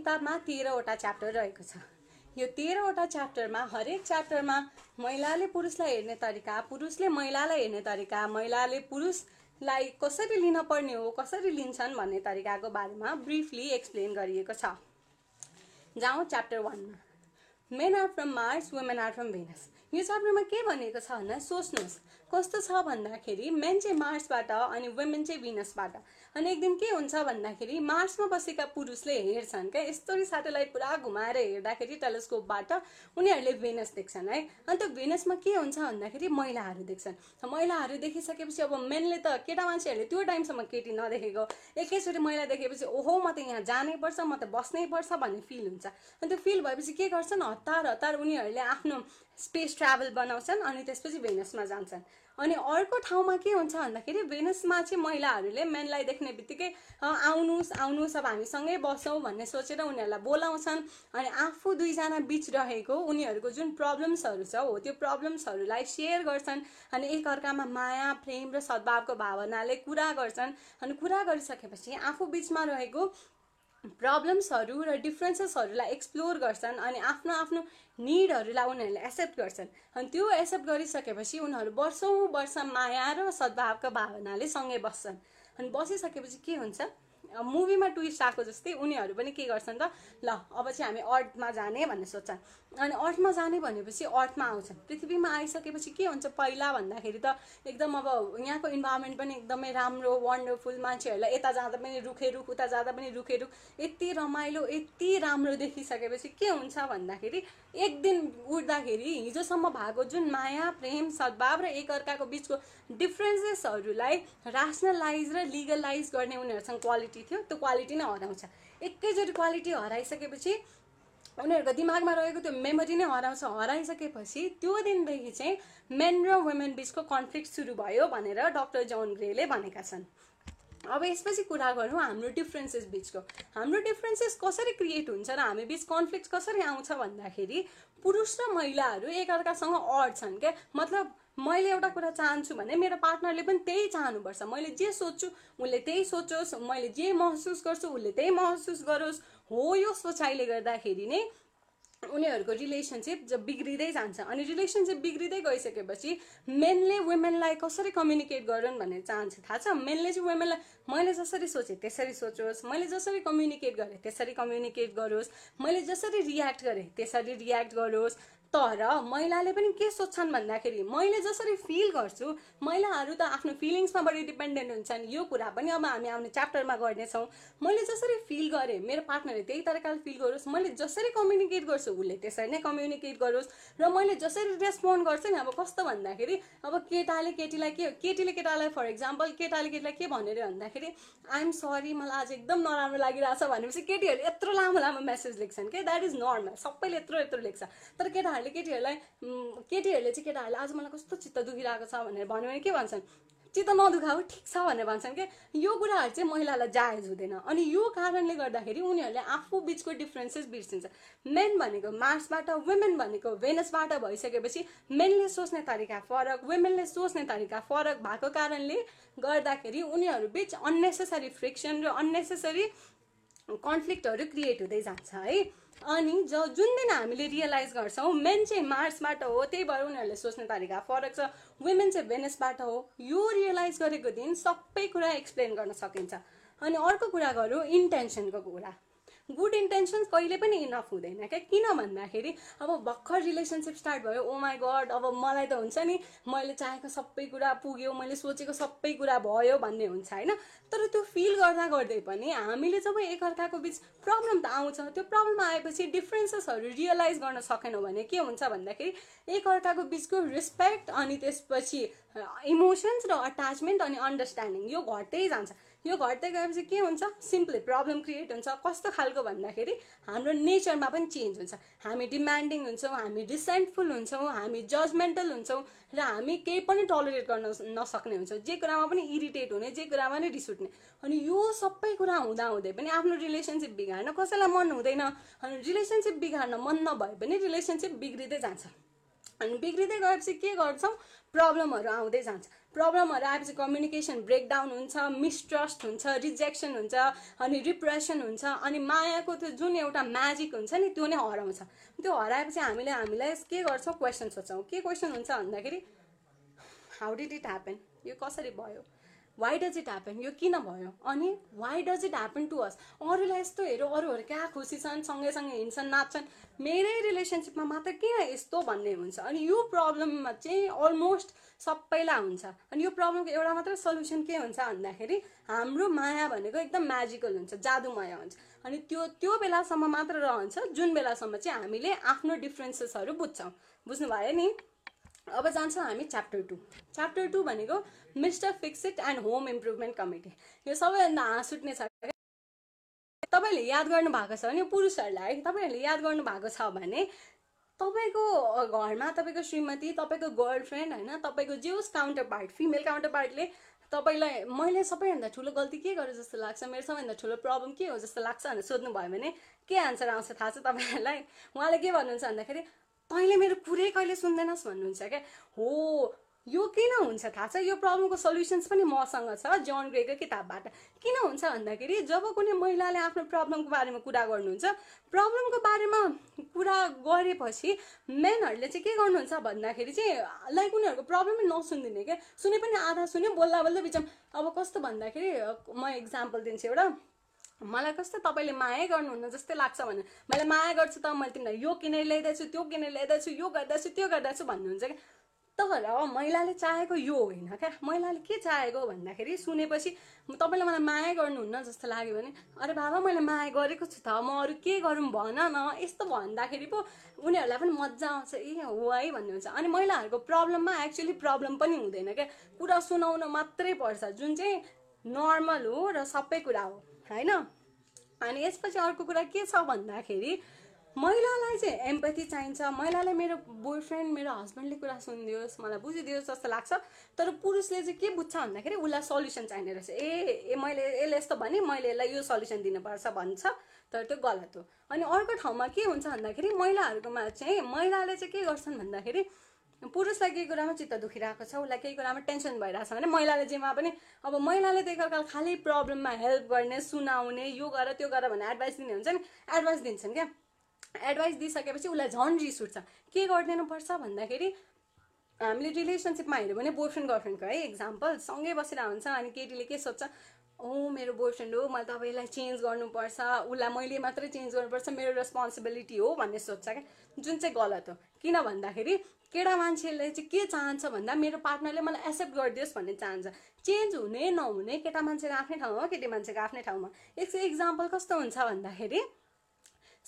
किताबमा तेह्रवटा च्याप्टर रहेको छ यो तेह्रवटा च्याप्टरमा हरेक च्याप्टरमा महिलाले पुरुषलाई हेर्ने तरिका पुरुषले महिलालाई हेर्ने तरिका महिलाले पुरुषलाई कसरी लिन पर्ने हो कसरी लिन्छन् भन्ने तरिकाको बारेमा ब्रिफली एक्सप्लेन गरिएको छ जाउँ च्याप्टर वानमा men are from Mars women are from Venus यो च्याप्टरमा के भनेको छ भन्दा सोच्नुहोस् कस्तो छ भन्दाखेरि मेन चाहिँ मार्सबाट अनि वुमेन चाहिँ भिनसबाट अनि एक दिन के हुन्छ भन्दाखेरि मार्समा बसेका पुरुषले हेर्छन् क्या यस्तो सेटेलाइट पुरा घुमाएर हेर्दाखेरि टेलिस्कोपबाट उनीहरूले भेनस देख्छन् है अनि त्यो भेनसमा के हुन्छ भन्दाखेरि महिलाहरू देख्छन् महिलाहरू देखिसकेपछि अब मेनले त केटा मान्छेहरूले त्यो टाइमसम्म केटी नदेखेको एकैचोटि महिला देखेपछि ओहो म त यहाँ जानैपर्छ म त बस्नैपर्छ भन्ने फिल हुन्छ अनि त्यो फिल भएपछि के गर्छन् हतार हतार उनीहरूले आफ्नो स्पेस ट्राभल बनाउँछन् अनि त्यसपछि भेनसमा जान्छन् अनि अर्को ठाउँमा के हुन्छ भन्दाखेरि भेनसमा चाहिँ महिलाहरूले मेनलाई देख्ने बित्तिकै आउनुहोस् आउनुहोस् अब हामीसँगै बसौँ भन्ने सोचेर उनीहरूलाई बोलाउँछन् अनि आफू दुईजना बिच रहेको उनीहरूको जुन प्रब्लम्सहरू छ हो त्यो प्रब्लम्सहरूलाई सेयर गर्छन् अनि एकअर्कामा माया प्रेम र सद्भावको भावनाले कुरा गर्छन् अनि कुरा गरिसकेपछि आफू बिचमा रहेको प्रब्लम्सहरू र डिफ्रेन्सेसहरूलाई एक्सप्लोर गर्छन् अनि आफ्नो आफ्नो निडहरूलाई उनीहरूले एक्सेप्ट गर्छन् अनि त्यो एक्सेप्ट गरिसकेपछि उनीहरू वर्षौँ वर्ष माया र सद्भावको भावनाले सँगै बस्छन् अनि बसिसकेपछि के हुन्छ मुभीमा ट्विस्ट आएको जस्तै उनीहरू पनि के गर्छन् त ल अब चाहिँ हामी अर्थमा जाने भन्ने सोच्छन् अनि अर्थमा जाने भनेपछि अर्थमा आउँछन् पृथ्वीमा आइसकेपछि के हुन्छ पहिला भन्दाखेरि त एकदम अब यहाँको इन्भाइरोमेन्ट पनि एकदमै राम्रो वन्डरफुल मान्छेहरूलाई यता जाँदा पनि रुखे रुख उता जाँदा पनि रुखे रुख यति रमाइलो यति राम्रो देखिसकेपछि के हुन्छ भन्दाखेरि एक दिन उठ्दाखेरि हिजोसम्म भएको जुन माया प्रेम सद्भाव र एकअर्काको बिचको डिफ्रेन्सेसहरूलाई रासनलाइज र लिगलाइज गर्ने उनीहरूसँग क्वालिटी क्वालिटी थियो त्यो क्वालिटी नै हराउँछ एकैचोटि क्वालिटी हराइसकेपछि उनीहरूको दिमागमा रहेको त्यो मेमोरी नै हराउँछ हराइसकेपछि त्यो दिनदेखि चाहिँ मेन र वुमेन बिचको कन्फ्लिक्ट सुरु भयो भनेर डक्टर जोन ग्रेले भनेका छन् अब यसपछि कुरा गरौँ हाम्रो डिफ्रेन्सेस बिचको हाम्रो डिफ्रेन्सेस कसरी क्रिएट हुन्छ र हामी बिच कन्फ्लिक्ट कसरी आउँछ भन्दाखेरि पुरुष र महिलाहरू एकअर्कासँग अड छन् क्या मतलब मैले एउटा कुरा चाहन्छु भने मेरो पार्टनरले पनि त्यही चाहनुपर्छ मैले जे सोध्छु उसले त्यही सोचोस् मैले जे महसुस गर्छु उसले त्यही महसुस गरोस् हो यो सोचाइले गर्दाखेरि नै उनीहरूको रिलेसनसिप बिग्रिँदै जान्छ अनि रिलेसनसिप बिग्रिँदै गइसकेपछि मेनले वुमेनलाई कसरी कम्युनिकेट गरन् भन्ने चाहन्छ थाहा छ मेनले चाहिँ वुमेनलाई मैले जसरी सोचेँ त्यसरी सोचोस् मैले जसरी कम्युनिकेट गरेँ त्यसरी कम्युनिकेट गरोस् मैले जसरी रियाक्ट गरेँ त्यसरी रियाक्ट गरोस् तर महिलाले पनि के सोध्छन् भन्दाखेरि मैले जसरी फिल गर्छु महिलाहरू त आफ्नो फिलिङ्समा बढी डिपेन्डेन्ट हुन्छन् यो कुरा पनि अब हामी आउने च्याप्टरमा गर्नेछौँ मैले जसरी फिल गरेँ मेरो पार्टनरले त्यही तरिकाले फिल गरोस् मैले जसरी कम्युनिकेट गर्छु उसले त्यसरी नै कम्युनिकेट गरोस् र मैले जसरी रेस्पोन्ड गर्छु नि अब कस्तो भन्दाखेरि अब केटाले केटीलाई के केटीले केटालाई फर इक्जाम्पल केटाले केटीलाई के भनेर भन्दाखेरि आइएम सरी मलाई आज एकदम नराम्रो छ भनेपछि केटीहरूले यत्रो लामो लामो मेसेज लेख्छन् कि द्याट इज नर्मल सबैले यत्रो यत्रो लेख्छ तर केटाहरू उहाँहरूले केटीहरूलाई केटीहरूले चाहिँ केटाहरूले आज मलाई कस्तो चित्त दुखिरहेको छ भनेर भन्यो भने के भन्छन् चित्त नदुखाऊ ठिक छ भनेर भन्छन् कि यो कुराहरू चाहिँ महिलालाई जायज हुँदैन अनि यो कारणले गर्दाखेरि उनीहरूले आफू बिचको डिफ्रेन्सेस बिर्सिन्छ मेन भनेको मार्सबाट वुमेन भनेको भेनसबाट भइसकेपछि मेनले सोच्ने तरिका फरक वुमेनले सोच्ने तरिका फरक भएको कारणले गर्दाखेरि उनीहरू बिच अन्नेसेसरी फ्रिक्सन र अन्नेसेसरी कन्फ्लिक्टहरू क्रिएट हुँदै जान्छ है अनि ज जुन दिन हामीले रियलाइज गर्छौँ मेन चाहिँ मार्सबाट हो त्यही भएर उनीहरूले सोच्ने तरिका फरक छ वुमेन चाहिँ भेनसबाट हो यो रियलाइज गरेको दिन सबै कुरा एक्सप्लेन गर्न सकिन्छ अनि अर्को कुरा गरौँ इन्टेन्सनको कुरा गुड इन्टेन्सन्स कहिले पनि इनफ हुँदैन क्या किन भन्दाखेरि अब भर्खर रिलेसनसिप स्टार्ट भयो ओ माई गड अब मलाई त हुन्छ नि मैले चाहेको सबै कुरा पुग्यो मैले सोचेको सबै कुरा भयो भन्ने हुन्छ होइन तर त्यो फिल गर्दा गर्दै पनि हामीले जब एकअर्काको बिच प्रब्लम त आउँछ त्यो प्रब्लम आएपछि डिफ्रेन्सेसहरू रियलाइज गर्न सकेनौँ भने के हुन्छ भन्दाखेरि एकअर्काको बिचको रेस्पेक्ट अनि त्यसपछि इमोसन्स र अट्याचमेन्ट अनि अन्डरस्ट्यान्डिङ यो घट्दै जान्छ यो घट्दै गएपछि के हुन्छ सिम्पली प्रब्लम क्रिएट हुन्छ कस्तो खालको भन्दाखेरि हाम्रो नेचरमा पनि चेन्ज हुन्छ हामी डिमान्डिङ हुन्छौँ हामी रिसेन्टफुल हुन्छौँ हामी जजमेन्टल हुन्छौँ र हामी केही पनि टलरेट गर्न नसक्ने हुन्छौँ जे कुरामा पनि इरिटेट हुने जे कुरामा नै रिस उठ्ने अनि यो सबै कुरा हुँदाहुँदै पनि आफ्नो रिलेसनसिप बिगार्न कसैलाई मन हुँदैन अनि रिलेसनसिप बिगार्न मन नभए पनि रिलेसनसिप बिग्रिँदै जान्छ अनि बिग्रिँदै गएपछि के गर्छौँ प्रब्लमहरू आउँदै जान्छ प्रब्लमहरू आएपछि कम्युनिकेसन ब्रेकडाउन हुन्छ मिस्ट्रस्ट हुन्छ रिजेक्सन हुन्छ अनि रिप्रेसन हुन्छ अनि मायाको त्यो जुन एउटा म्याजिक हुन्छ नि त्यो नै हराउँछ त्यो हराएपछि हामीले हामीलाई के गर्छौँ क्वेसन सोध्छौँ के क्वेसन हुन्छ भन्दाखेरि हाउ डिड इट ह्यापन यो कसरी भयो वाइ डज इट ह्यापन यो किन भयो अनि why does it happen to us अरूलाई यस्तो हेऱ्यो अरूहरू क्या खुसी छन् सँगैसँगै हिँड्छन् नाच्छन् मेरै रिलेसनसिपमा मात्र किन यस्तो भन्ने हुन्छ अनि यो प्रब्लममा चाहिँ अलमोस्ट सबैलाई हुन्छ अनि यो प्रब्लमको एउटा मात्र सल्युसन के हुन्छ भन्दाखेरि हाम्रो माया भनेको एकदम म्याजिकल हुन्छ जादुमय हुन्छ अनि त्यो त्यो बेलासम्म मात्र रहन्छ जुन बेलासम्म चाहिँ हामीले आफ्नो डिफ्रेन्सेसहरू बुझ्छौँ बुझ्नुभयो नि अब जान्छौँ हामी च्याप्टर टू च्याप्टर टू भनेको mister fix and home improvement committee यो सबैभन्दा हाँस उठ्ने छ तपाईँहरूले याद गर्नु भएको छ भने पुरुषहरूलाई है तपाईँहरूले याद गर्नु भएको छ भने तपाईँको घरमा तपाईँको श्रीमती तपाईँको गर्लफ्रेन्ड होइन तपाईँको जे होस् काउन्टर पार्ट फिमेल काउन्टर पार्टले तपाईँलाई मैले सबैभन्दा ठुलो गल्ती के गरेँ जस्तो लाग्छ मेरो सबैभन्दा ठुलो प्रब्लम के हो जस्तो लाग्छ भनेर सोध्नुभयो भने के आन्सर आउँछ थाहा छ तपाईँहरूलाई उहाँले के भन्नुहुन्छ भन्दाखेरि तैँले मेरो कुरै कहिले सुन्दैनस् भन्नुहुन्छ क्या हो यो किन हुन्छ थाहा छ यो प्रब्लमको सल्युसन्स पनि मसँग छ जन ग्रेको किताबबाट किन हुन्छ भन्दाखेरि जब कुनै महिलाले आफ्नो प्रब्लमको बारेमा कुरा गर्नुहुन्छ प्रब्लमको बारेमा कुरा गरेपछि मेनहरूले चाहिँ के गर्नुहुन्छ भन्दाखेरि चाहिँ लाइक उनीहरूको प्रब्लमै नसुनिदिने क्या सुने पनि आधा सुन्यो बोल्दा बोल्दै बिचमा अब कस्तो भन्दाखेरि म इक्जाम्पल दिन्छु एउटा मलाई कस्तो तपाईँले माया गर्नुहुन्न जस्तै लाग्छ भने मैले माया गर्छु त मैले तिमीलाई यो किनेर ल्याइदिएछु त्यो किनेर ल्याइदिएछु यो गर्दैछु त्यो गर्दैछु भन्नुहुन्छ क्या तपाईँहरू अब महिलाले चाहेको यो होइन क्या महिलाले के चाहेको भन्दाखेरि सुनेपछि तपाईँले मलाई माया गर्नुहुन्न जस्तो लाग्यो भने अरे बाबा मैले माया गरेको छु त म अरू के गरौँ भन न यस्तो भन्दाखेरि पो उनीहरूलाई पनि मजा आउँछ ए हो है भन्नुहुन्छ अनि महिलाहरूको प्रब्लममा एक्चुली प्रब्लम पनि हुँदैन क्या कुरा सुनाउन मात्रै पर्छ जुन चाहिँ नर्मल हो र सबै कुरा हो होइन अनि यसपछि अर्को कुरा के छ भन्दाखेरि महिलालाई चाहिँ एम्पथी चाहिन्छ महिलालाई मेरो बोयफ्रेन्ड मेरो हस्बेन्डले कुरा सुनिदियोस् मलाई बुझिदियोस् जस्तो लाग्छ तर पुरुषले चाहिँ के बुझ्छ भन्दाखेरि उसलाई सल्युसन चाहिने रहेछ ए ए मैले यसले यस्तो भने मैले यसलाई यो सल्युसन दिनुपर्छ भन्छ तर त्यो गलत हो अनि अर्को ठाउँमा के हुन्छ भन्दाखेरि महिलाहरूकोमा चाहिँ महिलाले चाहिँ के गर्छन् भन्दाखेरि पुरुषलाई केही कुरामा चित्त दुखिरहेको छ उसलाई केही कुरामा टेन्सन भइरहेको छ भने महिलाले जेमा पनि अब महिलाले त एकअर्का खालि प्रब्लममा हेल्प गर्ने सुनाउने यो गर त्यो गर भने एडभाइस दिने हुन्छ नि एडभाइस दिन्छन् क्या एडभाइस दिइसकेपछि उसलाई झन् रिस उठ्छ के गरिदिनुपर्छ भन्दाखेरि हामीले रिलेसनसिपमा हेऱ्यो भने बोयफ्रेन्ड गर्लफ्रेन्डको है इक्जाम्पल सँगै बसेर हुन्छ अनि केटीले के सोध्छ ओ मेरो बोयफ्रेन्ड हो मैले तपाईँलाई चेन्ज गर्नुपर्छ उसलाई मैले मात्रै चेन्ज गर्नुपर्छ मेरो रेस्पोन्सिबिलिटी हो भन्ने सोध्छ क्या जुन चाहिँ गलत हो किन भन्दाखेरि केटा मान्छेले चाहिँ के चाहन्छ भन्दा मेरो पार्टनरले मलाई एक्सेप्ट गरिदियोस् भन्ने चाहन्छ चेन्ज हुने नहुने केटा मान्छेको आफ्नै ठाउँमा केटी मान्छेको आफ्नै ठाउँमा यसको इक्जाम्पल कस्तो हुन्छ भन्दाखेरि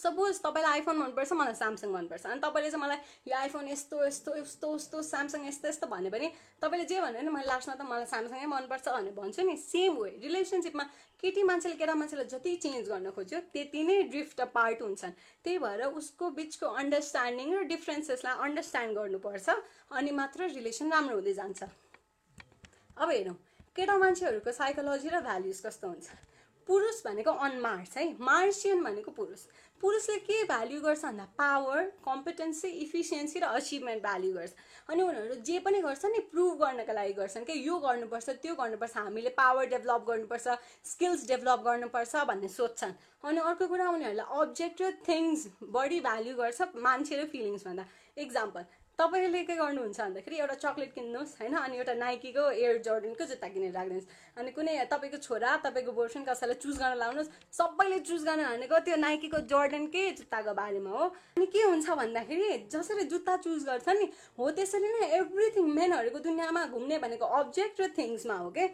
सपोज तपाईँलाई आइफोन मनपर्छ मलाई स्यामसङ मनपर्छ अनि तपाईँले चाहिँ मलाई यो आइफोन यस्तो यस्तो यस्तो यस्तो स्यामसङ यस्तो यस्तो भन्यो भने तपाईँले जे भन्यो भने मैले लास्टमा त मलाई स्यामसङै मनपर्छ भनेर भन्छु नि सेम वे रिलेसनसिपमा केटी मान्छेले केटा मान्छेलाई जति चेन्ज गर्न खोज्यो त्यति नै ड्रिफ्ट अ पार्ट हुन्छन् त्यही भएर उसको बिचको अन्डरस्ट्यान्डिङ र डिफ्रेन्सेसलाई अन्डरस्ट्यान्ड गर्नुपर्छ अनि मात्र रिलेसन राम्रो हुँदै जान्छ अब हेरौँ केटा मान्छेहरूको साइकोलोजी र भ्याल्युज कस्तो हुन्छ पुरुष भनेको अनमार्स है मार्सियन भनेको पुरुष पुरुषले के भ्याल्यु गर्छ भन्दा पावर कम्पिटेन्सी इफिसियन्सी र अचिभमेन्ट भ्याल्यु गर्छ अनि उनीहरू जे पनि गर्छ नि प्रुभ गर्नका लागि गर्छन् कि यो गर्नुपर्छ त्यो गर्नुपर्छ हामीले पावर डेभलप गर्नुपर्छ स्किल्स डेभलप गर्नुपर्छ भन्ने सोध्छन् अनि अर्को कुरा उनीहरूलाई अब्जेक्ट र थिङ्स बढी भ्याल्यु गर्छ मान्छे र फिलिङ्स भन्दा इक्जाम्पल तपाईँले के गर्नुहुन्छ भन्दाखेरि एउटा चक्लेट किन्नुहोस् होइन अनि एउटा नाइकीको एयर जर्डनको जुत्ता किनेर राखिदिनुहोस् अनि कुनै तपाईँको छोरा तपाईँको बोर्सन कसैलाई चुज गर्न लाउनुहोस् सबैले चुज गर्न भनेको त्यो नाइकीको जर्डनकै जुत्ताको बारेमा हो अनि के हुन्छ भन्दाखेरि जसरी जुत्ता चुज गर्छ नि हो त्यसरी नै एभ्रिथिङ मेनहरूको दुनियाँमा घुम्ने भनेको अब्जेक्ट र थिङ्समा हो कि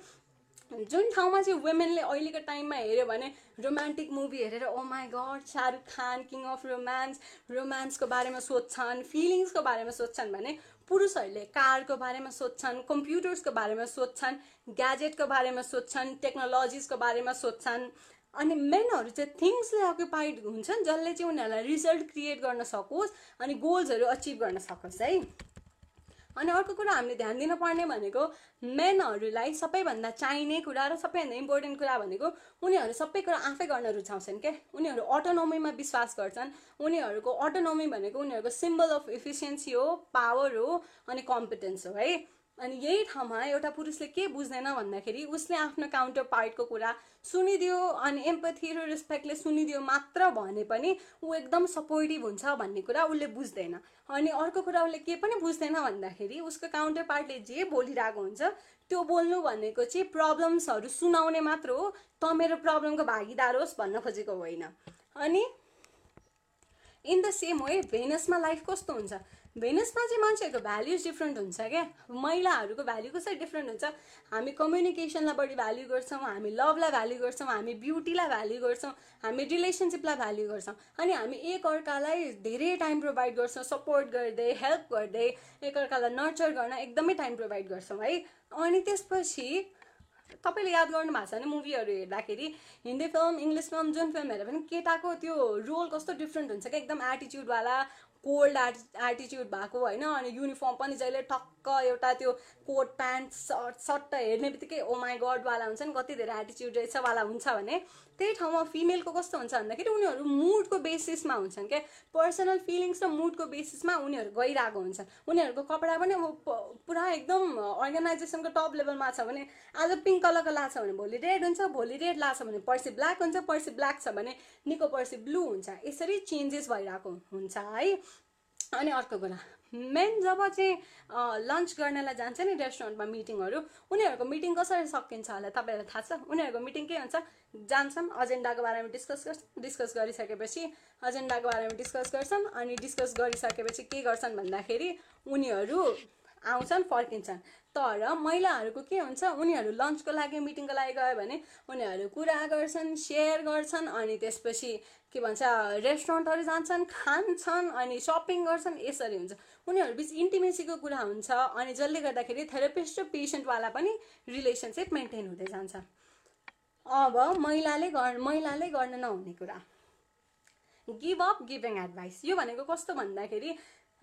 जुन ठाउँमा चाहिँ वुमेनले अहिलेको टाइममा हेऱ्यो भने रोमान्टिक मुभी हेरेर oh my god Shahrukh Khan king of romance रोमान्सको बारेमा सोध्छन् फिलिङ्सको बारेमा सोध्छन् भने पुरुषहरूले कारको बारेमा सोध्छन् कम्प्युटर्सको बारेमा सोध्छन् ग्याजेटको बारेमा सोध्छन् टेक्नोलोजिसको बारेमा सोध्छन् अनि मेनहरू चाहिँ थिङ्सले अकुपाइड हुन्छन् जसले चाहिँ उनीहरूलाई रिजल्ट क्रिएट गर्न सकोस् अनि गोल्सहरू अचिभ गर्न सकोस् है अनि अर्को कुरा हामीले ध्यान दिनुपर्ने भनेको मेनहरूलाई सबैभन्दा चाहिने कुरा र सबैभन्दा इम्पोर्टेन्ट कुरा भनेको उनीहरू सबै कुरा आफै गर्न रुचाउँछन् क्या उनीहरू अटोनोमीमा विश्वास गर्छन् उनीहरूको अटोनोमी भनेको उनीहरूको सिम्बल अफ इफिसियन्सी हो पावर हो अनि कम्पिटेन्स हो है अनि यही ठाउँमा एउटा पुरुषले के बुझ्दैन भन्दाखेरि उसले आफ्नो काउन्टर पार्टको कुरा सुनिदियो अनि एम्पथी र रेस्पेक्टले सुनिदियो मात्र भने पनि ऊ एकदम सपोर्टिभ हुन्छ भन्ने कुरा उसले बुझ्दैन अनि अर्को कुरा उसले के पनि बुझ्दैन भन्दाखेरि उसको काउन्टर पार्टले जे बोलिरहेको हुन्छ त्यो बोल्नु भनेको चाहिँ प्रब्लम्सहरू सुनाउने मात्र हो त मेरो प्रब्लमको भागीदार होस् भन्न खोजेको होइन अनि इन द सेम वे भेनसमा लाइफ कस्तो हुन्छ भेनसमा चाहिँ मान्छेहरूको भ्याल्युज डिफ्रेन्ट हुन्छ क्या महिलाहरूको भ्याल्यु कसरी डिफ्रेन्ट हुन्छ हामी कम्युनिकेसनलाई बढी भ्याल्यु गर्छौँ हामी लभलाई भ्याल्यु गर्छौँ हामी ब्युटीलाई भ्याल्यु गर्छौँ हामी रिलेसनसिपलाई भ्याल्यु गर्छौँ अनि हामी एकअर्कालाई धेरै टाइम प्रोभाइड गर्छौँ सपोर्ट गर्दै हेल्प गर्दै एकअर्कालाई नर्चर गर्न एकदमै टाइम प्रोभाइड गर्छौँ है अनि त्यसपछि तपाईँले याद गर्नु भएको छ भने मुभीहरू हेर्दाखेरि हिन्दी फिल्म इङ्ग्लिस फिल्म जुन फिल्म हेऱ्यो भने केटाको त्यो रोल कस्तो डिफ्रेन्ट हुन्छ क्या एकदम एटिच्युडवाला कोल्ड आर्टि एटिच्युड भएको होइन अनि युनिफर्म पनि जहिले ठक्क एउटा त्यो कोट प्यान्ट सर्ट त हेर्ने बित्तिकै ओ माई गडवाला हुन्छ नि कति धेरै एटिच्युड रहेछ वाला हुन्छ भने त्यही ठाउँमा फिमेलको कस्तो हुन्छ भन्दाखेरि उनीहरू मुडको बेसिसमा हुन्छन् क्या पर्सनल फिलिङ्स र मुडको बेसिसमा उनीहरू गइरहेको हुन्छ उनीहरूको कपडा पनि अब पुरा एकदम अर्गनाइजेसनको टप लेभलमा छ भने आज पिङ्क कलरको लाछ भने भोलि रेड हुन्छ भोलि रेड लाछ भने पर्सि ब्ल्याक हुन्छ पर्सि ब्ल्याक छ भने निको पर्सि ब्लू हुन्छ यसरी चेन्जेस भइरहेको हुन्छ है अनि अर्को कुरा मेन जब चाहिँ लन्च गर्नलाई जान्छ नि रेस्टुरेन्टमा मिटिङहरू उनीहरूको मिटिङ कसरी सकिन्छ होला तपाईँहरूलाई थाहा छ उनीहरूको मिटिङ के हुन्छ जान्छौँ एजेन्डाको बारेमा डिस्कस गर्छौँ डिस्कस गरिसकेपछि एजेन्डाको बारेमा डिस्कस गर्छौँ अनि डिस्कस गरिसकेपछि के गर्छन् भन्दाखेरि उनीहरू आउँछन् फर्किन्छन् तर महिलाहरूको के हुन्छ उनीहरू लन्चको लागि मिटिङको लागि गयो भने उनीहरू कुरा गर्छन् सेयर गर्छन् अनि त्यसपछि के भन्छ रेस्टुरेन्टहरू जान्छन् खान्छन् अनि सपिङ गर्छन् यसरी हुन्छ उनीहरूबिच इन्टिमेसीको कुरा हुन्छ अनि जसले गर्दाखेरि थेरापिस्ट र पेसेन्टवाला पनि रिलेसनसिप मेन्टेन हुँदै जान्छ अब महिलाले गर् महिलाले गर्न नहुने कुरा गिभ अप गिभिङ एडभाइस यो भनेको कस्तो भन्दाखेरि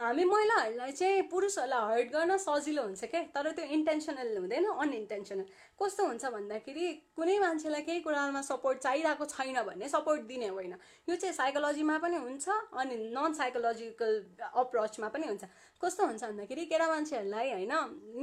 हामी महिलाहरूलाई चाहिँ पुरुषहरूलाई हर्ट गर्न सजिलो हुन्छ क्या तर त्यो इन्टेन्सनल हुँदैन अनइन्टेन्सनल कस्तो हुन्छ भन्दाखेरि कुनै मान्छेलाई केही कुरामा सपोर्ट चाहिरहेको छैन भने सपोर्ट दिने होइन यो चाहिँ साइकोलोजीमा पनि हुन्छ अनि नन साइकोलोजिकल अप्रोचमा पनि हुन्छ कस्तो हुन्छ भन्दाखेरि केटा मान्छेहरूलाई होइन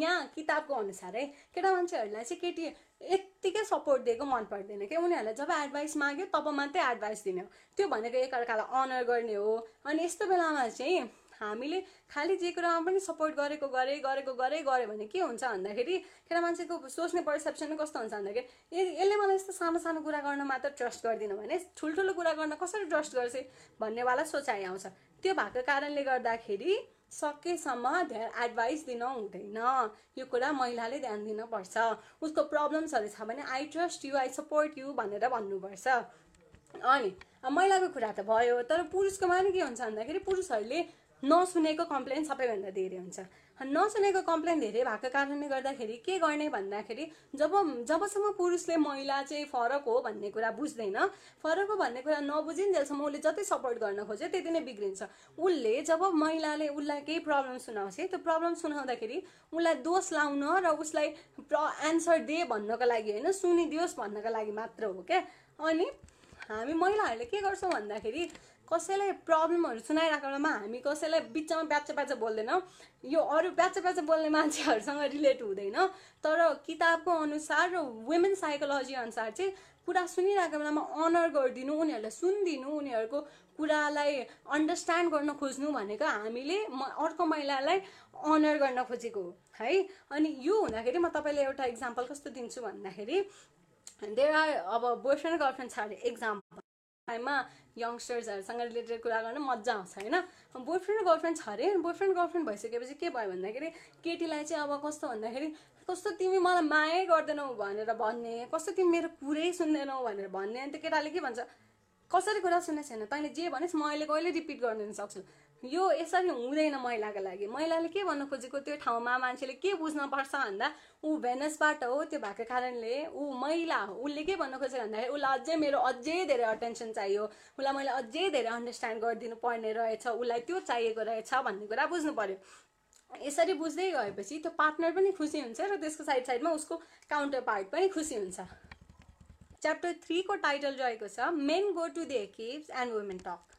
यहाँ किताबको अनुसार है केटा मान्छेहरूलाई चाहिँ केटी यत्तिकै सपोर्ट दिएको मन पर्दैन क्या उनीहरूलाई जब एडभाइस माग्यो तब मात्रै एडभाइस दिने हो त्यो भनेको एकअर्कालाई अनर गर्ने हो अनि यस्तो बेलामा चाहिँ हामीले खालि जे कुरामा पनि सपोर्ट गरेको गरे गरेको गरे गऱ्यो भने के हुन्छ भन्दाखेरि केटा मान्छेको सोच्ने पर्सेप्सन कस्तो हुन्छ भन्दाखेरि यसले मलाई यस्तो सानो सानो कुरा गर्न मात्र ट्रस्ट गर्दिनँ भने ठुल्ठुलो कुरा गर्न कसरी ट्रस्ट गर्छ भन्नेवाला सोचाइ आउँछ त्यो भएको कारणले गर्दाखेरि सकेसम्म ध्यान एडभाइस दिन हुँदैन यो कुरा महिलाले ध्यान दिनुपर्छ उसको प्रब्लम्सहरू छ भने I trust you I support you भनेर भन्नुपर्छ अनि महिलाको कुरा त भयो तर पुरुषकोमा नि के हुन्छ भन्दाखेरि पुरुषहरूले नसुनेको कम्प्लेन सबैभन्दा धेरै हुन्छ नसुनेको कम्प्लेन धेरै भएको कारणले गर्दाखेरि के गर्ने भन्दाखेरि जब जबसम्म पुरुषले महिला चाहिँ फरक हो भन्ने कुरा बुझ्दैन फरक हो भन्ने कुरा नबुझिन्जेलसम्म उसले जति सपोर्ट गर्न खोज्यो त्यति नै बिग्रिन्छ उसले जब महिलाले उसलाई केही प्रब्लम सुनाउँछ त्यो प्रब्लम सुनाउँदाखेरि उसलाई दोष लाउन र उसलाई प्र एन्सर दे भन्नको लागि होइन सुनिदियोस् भन्नको लागि मात्र हो क्या अनि हामी महिलाहरूले के गर्छौँ भन्दाखेरि कसैलाई प्रब्लमहरू सुनाइरहेको बेलामा हामी कसैलाई बिचमा ब्याच ब्याच बोल्दैनौँ यो अरू ब्याच ब्याच बोल्ने मान्छेहरूसँग रिलेट हुँदैन तर किताबको अनुसार र वुमेन साइकोलोजी अनुसार चाहिँ कुरा सुनिरहेको बेलामा अनर गरिदिनु उनीहरूलाई सुनिदिनु उनीहरूको कुरालाई अन्डरस्ट्यान्ड गर्न खोज्नु भनेको हामीले म अर्को महिलालाई अनर गर्न खोजेको हो है अनि यो हुँदाखेरि म तपाईँलाई एउटा इक्जाम्पल कस्तो दिन्छु भन्दाखेरि देयर आर अब बोयफ्रेन्ड गर्लफ्रेन्ड छ अरे एक्जाम्पल टाइममा यङ्स्टर्सहरूसँग रिलेटेड कुरा गर्न मजा आउँछ होइन बोय फ्रेन्ड गर्लफ्रेन्ड छ अरे बोय फ्रेन्ड गर्लफ्रेन्ड भइसकेपछि के भयो भन्दाखेरि केटीलाई चाहिँ अब कस्तो भन्दाखेरि कस्तो तिमी मलाई माया गर्दैनौ भनेर भन्ने कस्तो तिमी मेरो कुरै सुन्दैनौ भनेर भन्ने अन्त केटाले के भन्छ कसरी कुरा सुनेको छैन तैँले जे भनेस् म अहिले कहिले रिपिट गरिदिनु सक्छु यो यसरी हुँदैन महिलाको लागि महिलाले के भन्न खोजेको त्यो ठाउँमा मान्छेले के बुझ्नुपर्छ भन्दा ऊ भेनसबाट हो त्यो भएको कारणले ऊ महिला हो उसले के भन्नु खोजेको भन्दाखेरि उसलाई अझै मेरो अझै धेरै अटेन्सन चाहियो उसलाई मैले अझै धेरै अन्डरस्ट्यान्ड गरिदिनु पर्ने रहेछ उसलाई त्यो चाहिएको रहेछ भन्ने कुरा बुझ्नु पऱ्यो यसरी बुझ्दै गएपछि त्यो पार्टनर पनि खुसी हुन्छ र त्यसको साइड साइडमा उसको काउन्टर पार्ट पनि खुसी हुन्छ च्याप्टर थ्रीको टाइटल रहेको छ men go to the caves and women talk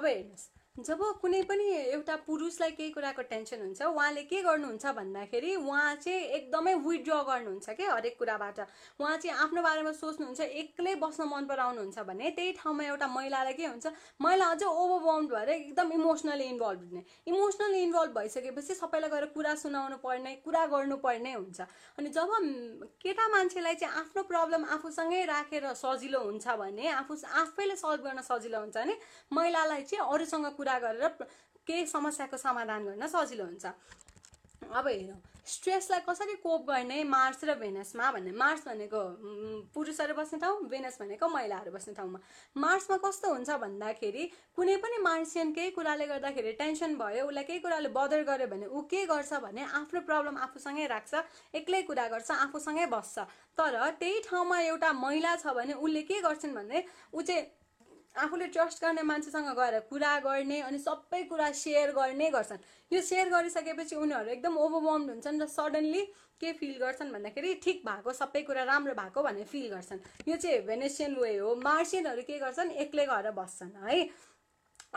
अब हेर्नुहोस् जब कुनै पनि एउटा पुरुषलाई केही कुराको टेन्सन हुन्छ उहाँले के गर्नुहुन्छ भन्दाखेरि उहाँ चाहिँ एकदमै विथड्र गर्नुहुन्छ क्या हरेक कुराबाट उहाँ चाहिँ आफ्नो बारेमा सोच्नुहुन्छ एक्लै बस्न मन पराउनुहुन्छ भने त्यही ठाउँमा एउटा महिलालाई के हुन्छ महिला अझै ओभरबाउन्ड भएर एकदम इमोसनली इन्भल्भ हुने इमोसनली इन्भल्भ भइसकेपछि सबैलाई गएर कुरा सुनाउनु पर्ने कुरा गर्नुपर्ने हुन्छ अनि जब केटा मान्छेलाई चाहिँ आफ्नो प्रब्लम आफूसँगै राखेर सजिलो हुन्छ भने आफू आफैले सल्भ गर्न सजिलो हुन्छ भने महिलालाई चाहिँ अरूसँग कुरा गरेर केही समस्याको समाधान गर्न सजिलो हुन्छ अब हेरौँ स्ट्रेसलाई कसरी कोप गर्ने मार्स र भेनसमा भन्ने मार्स भनेको पुरुषहरू बस्ने ठाउँ भेनस भनेको महिलाहरू बस्ने ठाउँमा मार्समा कस्तो हुन्छ भन्दाखेरि कुनै पनि मार्सियन केही कुराले गर्दाखेरि टेन्सन भयो उसलाई केही कुराले बदर गर्यो भने ऊ के गर्छ भने आफ्नो प्रब्लम आफूसँगै राख्छ एक्लै कुरा गर्छ आफूसँगै बस्छ तर त्यही ठाउँमा एउटा महिला छ भने उसले के गर्छन् भने ऊ चाहिँ आफूले ट्रस्ट गर्ने मान्छेसँग गएर कुरा गर्ने अनि सबै कुरा सेयर गर्ने गर्छन् यो सेयर गरिसकेपछि उनीहरू एकदम ओभरवर्म्ड हुन्छन् र सडनली के फिल गर्छन् भन्दाखेरि ठिक भएको सबै कुरा राम्रो भएको भनेर फिल गर्छन् यो चाहिँ भेनेसियन वे हो मार्सियनहरू के गर्छन् एक्लै गएर बस्छन् है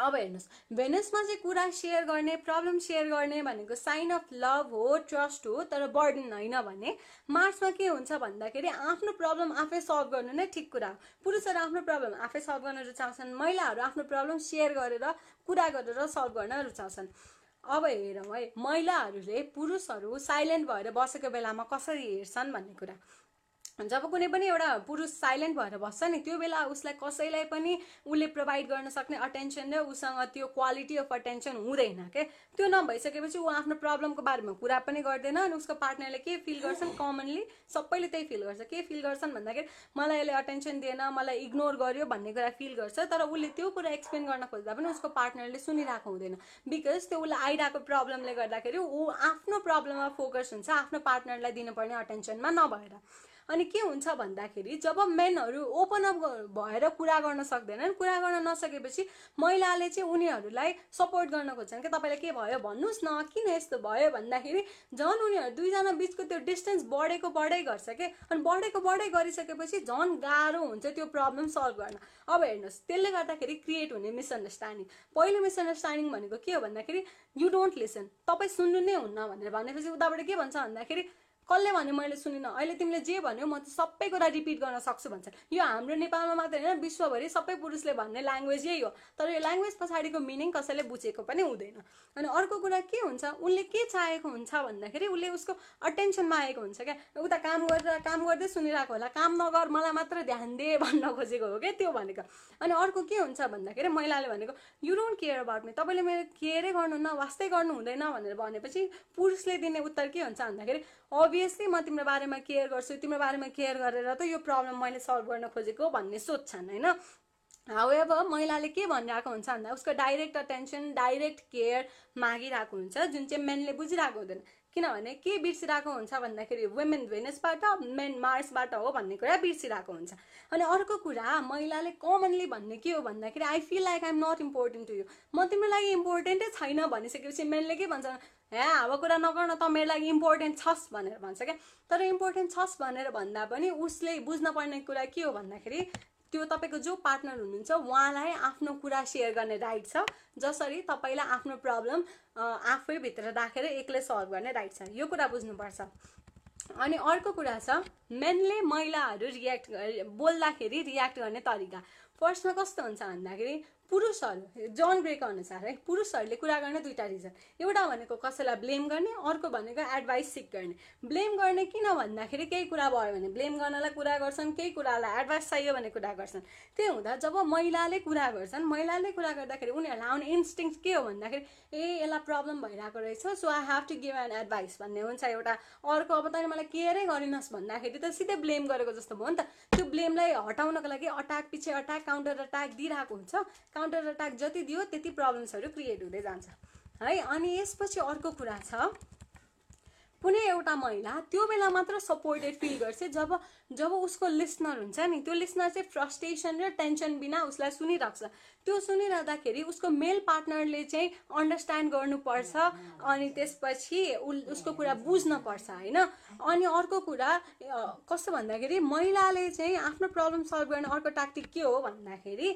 अब हेर्नुहोस् भेनसमा चाहिँ कुरा सेयर गर्ने प्रब्लम सेयर गर्ने भनेको साइन अफ लभ हो ट्रस्ट हो तर बर्डन होइन भने मार्समा के हुन्छ भन्दाखेरि आफ्नो प्रब्लम आफै सल्भ गर्नु नै ठिक कुरा हो पुरुषहरू आफ्नो प्रब्लम आफै सल्भ गर्न रुचाउँछन् महिलाहरू आफ्नो प्रब्लम सेयर गरेर कुरा गरेर सल्भ गर्न रुचाउँछन् अब हेरौँ है महिलाहरूले पुरुषहरू साइलेन्ट भएर बसेको बेलामा कसरी हेर्छन् भन्ने कुरा जब कुनै पनि एउटा पुरुष साइलेन्ट भएर बस्छ नि त्यो बेला उसलाई कसैलाई पनि उसले प्रोभाइड गर्न सक्ने अटेन्सन र उसँग त्यो क्वालिटी अफ अटेन्सन हुँदैन के त्यो नभइसकेपछि ऊ आफ्नो प्रब्लमको बारेमा कुरा पनि गर्दैन अनि उसको पार्टनरले के फिल गर्छन् कमनली सबैले त्यही फिल गर्छ के फिल गर्छन् भन्दाखेरि मलाई यसले अटेन्सन दिएन मलाई इग्नोर गर्यो भन्ने कुरा फिल गर्छ तर उसले त्यो कुरा एक्सप्लेन गर्न खोज्दा पनि उसको पार्टनरले सुनिरहेको हुँदैन बिकज त्यो उसलाई आइरहेको प्रब्लमले गर्दाखेरि ऊ आफ्नो प्रब्लममा फोकस हुन्छ आफ्नो पार्टनरलाई दिनुपर्ने अटेन्सनमा नभएर अनि के हुन्छ भन्दाखेरि जब मेनहरू ओपन अप भएर कुरा गर्न सक्दैनन् कुरा गर्न नसकेपछि महिलाले चाहिँ उनीहरूलाई सपोर्ट गर्न खोज्छन् कि तपाईँलाई के भयो भन्नुहोस् न किन यस्तो भयो भन्दाखेरि झन् उनीहरू दुईजना बिचको त्यो डिस्टेन्स बढेको बढै गर्छ कि अनि बढेको बढै गरिसकेपछि झन् गाह्रो हुन्छ त्यो प्रब्लम सल्भ गर्न अब हेर्नुहोस् त्यसले गर्दाखेरि क्रिएट हुने मिसअन्डरस्ट्यान्डिङ पहिलो मिसअन्डरस्ट्यान्डिङ भनेको के हो भन्दाखेरि यु डोन्ट लिसन तपाईँ सुन्नु नै हुन्न भनेर भनेपछि उताबाट के भन्छ भन्दाखेरि कसले भन्यो मैले सुनिनँ अहिले तिमीले जे भन्यो म सबै कुरा रिपिट गर्न सक्छु भन्छ यो हाम्रो नेपालमा मात्रै होइन विश्वभरि सबै पुरुषले भन्ने ल्याङ्ग्वेज यही हो तर यो ल्याङ्ग्वेज पछाडिको मिनिङ कसैले बुझेको पनि हुँदैन अनि अर्को कुरा के हुन्छ उसले के चाहेको हुन्छ भन्दाखेरि उसले उसको अटेन्सनमा आएको हुन्छ क्या उता काम गरेर काम गर्दै सुनिरहेको होला काम नगर मलाई मात्र ध्यान दे भन्न खोजेको हो क्या त्यो भनेको अनि अर्को के हुन्छ भन्दाखेरि महिलाले भनेको you don't care about me तपाईँले मेरो केयरै गर्नुहुन्न वास्तै गर्नु हुँदैन भनेर भनेपछि पुरुषले दिने उत्तर के हुन्छ भन्दाखेरि अभियसली म तिम्रो बारेमा केयर गर्छु तिम्रो बारेमा केयर गरेर त यो प्रब्लम मैले सल्भ गर्न खोजेको भन्ने सोध्छन् होइन हाउ एभर महिलाले के भनिरहेको हुन्छ भन्दा उसको डाइरेक्ट अटेन्सन डाइरेक्ट केयर मागिरहेको हुन्छ जुन चाहिँ मेनले बुझिरहेको हुँदैन किनभने के बिर्सिरहेको हुन्छ भन्दाखेरि वुमेन भेनसबाट मेन मार्सबाट हो भन्ने कुरा बिर्सिरहेको हुन्छ अनि अर्को कुरा महिलाले कमनली भन्ने के हो भन्दाखेरि I feel like I'm not important to you म तिम्रो लागि इम्पोर्टेन्टै छैन भनिसकेपछि मेनले के भन्छ ह्या कुरा नगर्न त मेरो लागि इम्पोर्टेन्ट छस् भनेर भन्छ क्या तर इम्पोर्टेन्ट छस् भनेर भन्दा पनि उसले बुझ्न पर्ने कुरा के हो भन्दाखेरि त्यो तपाईँको जो पार्टनर हुनुहुन्छ उहाँलाई आफ्नो कुरा सेयर गर्ने राइट छ जसरी तपाईँलाई आफ्नो प्रब्लम आफै भित्र राखेर एक्लै सल्भ गर्ने राइट छ यो कुरा बुझ्नुपर्छ अनि अर्को कुरा छ मेनले महिलाहरू रियाक्ट बोल्दाखेरि रियाक्ट गर्ने तरिका फर्स्टमा कस्तो हुन्छ भन्दाखेरि पुरुषहरू जन ब्रेक अनुसार है पुरुषहरूले कुरा गर्ने दुईवटा रिजन एउटा भनेको कसैलाई ब्लेम गर्ने अर्को भनेको एडभाइस सिक गर्ने ब्लेम गर्ने किन भन्दाखेरि केही कुरा भयो भने ब्लेम गर्नलाई कुरा गर्छन् केही कुरालाई एडभाइस चाहियो भने कुरा गर्छन् त्यो हुँदा जब महिलाले कुरा गर्छन् महिलाले कुरा गर्दाखेरि उनीहरूलाई आउने इन्स्टिङ के हो भन्दाखेरि ए यसलाई प्रब्लम भइरहेको रहेछ so I have to give an advice भन्ने हुन्छ एउटा अर्को अब तैँले मलाई केयरै गरिनस् भन्दाखेरि त सिधै ब्लेम गरेको जस्तो भयो नि त त्यो ब्लेमलाई हटाउनको लागि अट्याक पछि अट्याक काउन्टर अट्याक दिइरहेको हुन्छ काउन्टर अट्याक जति दियो त्यति प्रब्लम्सहरू क्रिएट हुँदै जान्छ है अनि यसपछि अर्को कुरा छ कुनै एउटा महिला त्यो बेला मात्र सपोर्टेड फिल गर्छ जब जब उसको लिसनर हुन्छ नि त्यो लिसनर चाहिँ फ्रस्ट्रेसन र टेन्सन बिना उसलाई सुनिराख्छ त्यो सुनिरहँदाखेरि उसको मेल पार्टनरले चाहिँ अन्डरस्ट्यान्ड गर्नुपर्छ अनि त्यसपछि उसको कुरा बुझ्नपर्छ होइन अनि अर्को कुरा कस्तो भन्दाखेरि महिलाले चाहिँ आफ्नो प्रब्लम सल्भ गर्ने अर्को ट्याक्टिक के हो भन्दाखेरि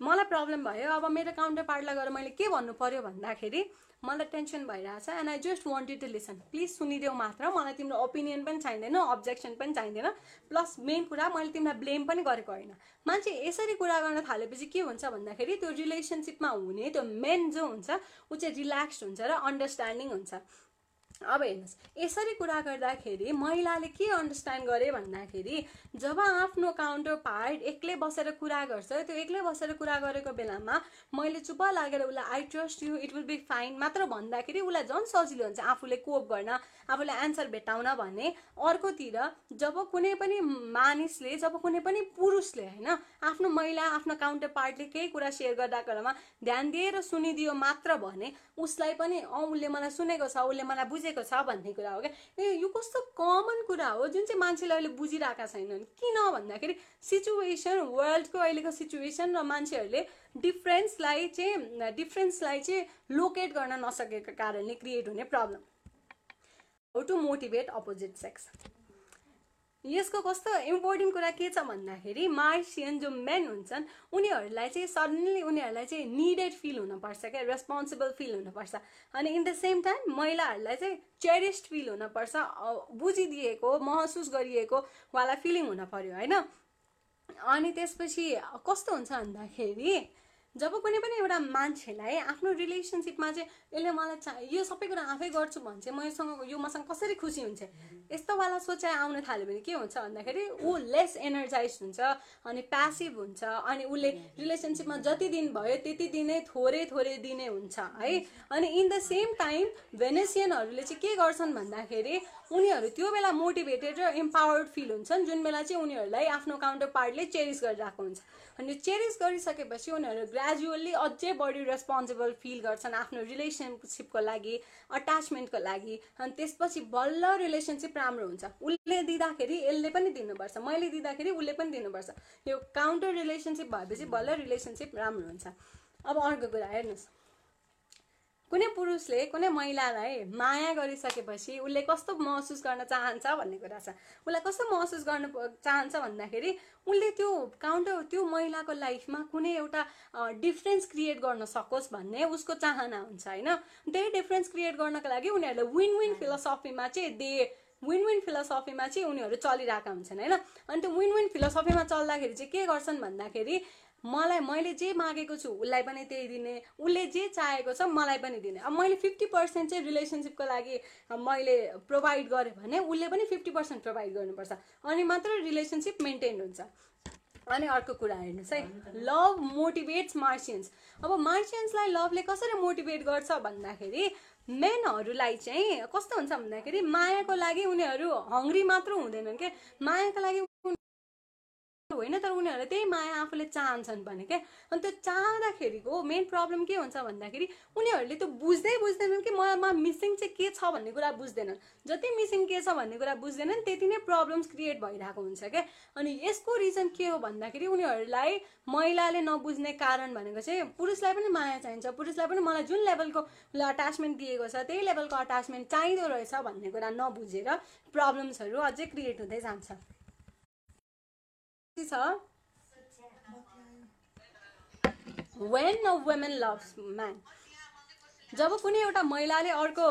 मलाई प्रब्लम भयो अब मेरो काउन्टर पार्टलाई गएर मैले के भन्नु पऱ्यो भन्दाखेरि मलाई टेन्सन भइरहेछ and I just wanted to listen please सुनिदेऊ मात्र मलाई तिम्रो ओपिनियन पनि चाहिँदैन अब्जेक्सन पनि चाहिँदैन प्लस मेन कुरा मैले तिमीलाई ब्लेम पनि गरेको होइन मान्छे यसरी कुरा गर्न थालेपछि के हुन्छ भन्दाखेरि त्यो रिलेसनसिपमा हुने त्यो मेन जो हुन्छ ऊ चाहिँ रिल्याक्स हुन्छ र अन्डरस्ट्यान्डिङ हुन्छ अब हेर्नुहोस् यसरी कुरा गर्दाखेरि महिलाले के अन्डरस्ट्यान्ड गरे भन्दाखेरि जब आफ्नो काउन्टर पार्ट एक्लै बसेर कुरा गर्छ त्यो एक्लै बसेर कुरा गरेको बेलामा मैले चुप लागेर उसलाई I trust you it will be fine मात्र भन्दाखेरि उसलाई झन् सजिलो हुन्छ आफूले कोप गर्न आफूलाई एन्सर भेटाउन भने अर्कोतिर जब कुनै पनि मानिसले जब कुनै पनि पुरुषले होइन आफ्नो महिला आफ्नो काउन्टर पार्टले केही कुरा सेयर गर्दा क्रममा ध्यान दिएर सुनिदियो मात्र भने उसलाई पनि अँ उसले मलाई सुनेको छ उसले मलाई बुझ बुझेको छ भन्ने कुरा हो क्या यो कस्तो कमन कुरा हो जुन चाहिँ मान्छेले अहिले बुझिरहेका छैनन् किन भन्दाखेरि सिचुएसन वर्ल्डको अहिलेको सिचुएसन र मान्छेहरूले डिफ्रेन्सलाई चाहिँ डिफ्रेन्सलाई चाहिँ लोकेट गर्न नसकेको कारणले क्रिएट हुने problem how to motivate opposite sex यसको कस्तो इम्पोर्टेन्ट कुरा के छ भन्दाखेरि मार्सियन जो मेन हुन्छन् उनीहरूलाई चाहिँ सडनली उनीहरूलाई चाहिँ निडेड फिल हुनुपर्छ क्या रेस्पोन्सिबल फिल हुनुपर्छ अनि इन द सेम टाइम महिलाहरूलाई चाहिँ चेरिस्ड फिल हुनुपर्छ बुझिदिएको महसुस गरिएको वाला फिलिङ हुन पऱ्यो होइन अनि त्यसपछि कस्तो हुन्छ भन्दाखेरि जब कुनै पनि एउटा मान्छेलाई आफ्नो रिलेसनसिपमा चाहिँ यसले मलाई चा यो सबै कुरा आफै गर्छु भने चाहिँ म योसँग यो मसँग कसरी खुसी हुन्छ यस्तोवाला सोचाइ आउन थाल्यो भने के हुन्छ भन्दाखेरि ऊ लेस एनर्जाइज हुन्छ अनि प्यासिभ हुन्छ अनि उसले रिलेसनसिपमा जति दिन भयो त्यति दिनै थोरै थोरै दिने हुन्छ है अनि इन द सेम टाइम भेनेसियनहरूले चाहिँ के गर्छन् भन्दाखेरि उनीहरू त्यो बेला मोटिभेटेड र इम्पावर्ड फिल हुन्छन् जुन बेला चाहिँ उनीहरूलाई आफ्नो काउन्टर पार्टले चेरिस गरिरहेको हुन्छ अनि चेरिस गरिसकेपछि उनीहरू ग्रेजुअल्ली अझै बढी रेस्पोन्सिबल फिल गर्छन् आफ्नो रिलेसनसिपको लागि अट्याचमेन्टको लागि अनि त्यसपछि बल्ल रिलेसनसिप राम्रो हुन्छ उसले दिँदाखेरि यसले पनि दिनुपर्छ मैले दिँदाखेरि उसले पनि दिनुपर्छ यो काउन्टर रिलेसनसिप भएपछि बल्ल रिलेसनसिप राम्रो हुन्छ अब अर्को कुरा हेर्नुहोस् कुनै पुरुषले कुनै महिलालाई माया गरिसकेपछि उसले कस्तो महसुस गर्न चाहन्छ भन्ने कुरा छ उसलाई कस्तो महसुस गर्न चाहन्छ भन्दाखेरि उसले त्यो काउन्टर त्यो महिलाको लाइफमा कुनै एउटा डिफ्रेन्स क्रिएट गर्न सकोस् भन्ने उसको चाहना हुन्छ होइन त्यही डिफ्रेन्स क्रिएट गर्नको लागि उनीहरूले विन विन फिलोसफीमा चाहिँ दे विन विन फिलोसफीमा चाहिँ उनीहरू चलिरहेका हुन्छन् होइन अनि त्यो विन विन फिलोसफीमा चल्दाखेरि चाहिँ के गर्छन् भन्दाखेरि मलाई मैले जे मागेको छु उसलाई पनि त्यही दिने उसले जे चाहेको छ मलाई पनि दिने अब मैले फिफ्टी पर्सेन्ट चाहिँ रिलेसनसिपको लागि मैले प्रोभाइड गरेँ भने उसले पनि फिफ्टी पर्सेन्ट प्रोभाइड गर्नुपर्छ अनि मात्र रिलेसनसिप मेन्टेन हुन्छ अनि अर्को कुरा हेर्नुहोस् है लभ मोटिभेट्स मार्सियन्स अब मार्सियन्सलाई लभले कसरी मोटिभेट गर्छ भन्दाखेरि मेनहरूलाई चाहिँ कस्तो हुन्छ भन्दाखेरि मायाको लागि उनीहरू हङ्ग्री मात्र हुँदैनन् के मायाको लागि होइन तर उनीहरूले त्यही माया आफूले चाहन्छन् भने क्या त्यो चाहँदाखेरिको मेन प्रब्लम के हुन्छ भन्दाखेरि उनीहरूले त्यो बुझ्दै बुझ्दैनन् कि मलाई मिसिङ चाहिँ के छ भन्ने कुरा बुझ्दैनन् जति मिसिङ के छ भन्ने कुरा बुझ्दैनन् त्यति नै प्रब्लम्स क्रिएट भइरहेको हुन्छ क्या अनि यसको रिजन के हो भन्दाखेरि उनीहरूलाई महिलाले नबुझ्ने कारण भनेको चाहिँ पुरुषलाई पनि माया चाहिन्छ पुरुषलाई पनि मलाई जुन लेभलको अट्याचमेन्ट दिएको छ त्यही लेभलको अट्याचमेन्ट चाहिँदो रहेछ भन्ने कुरा नबुझेर प्रब्लम्सहरू अझै क्रिएट हुँदै जान्छ छ when a women loves man जब कुनै एउटा महिलाले अर्को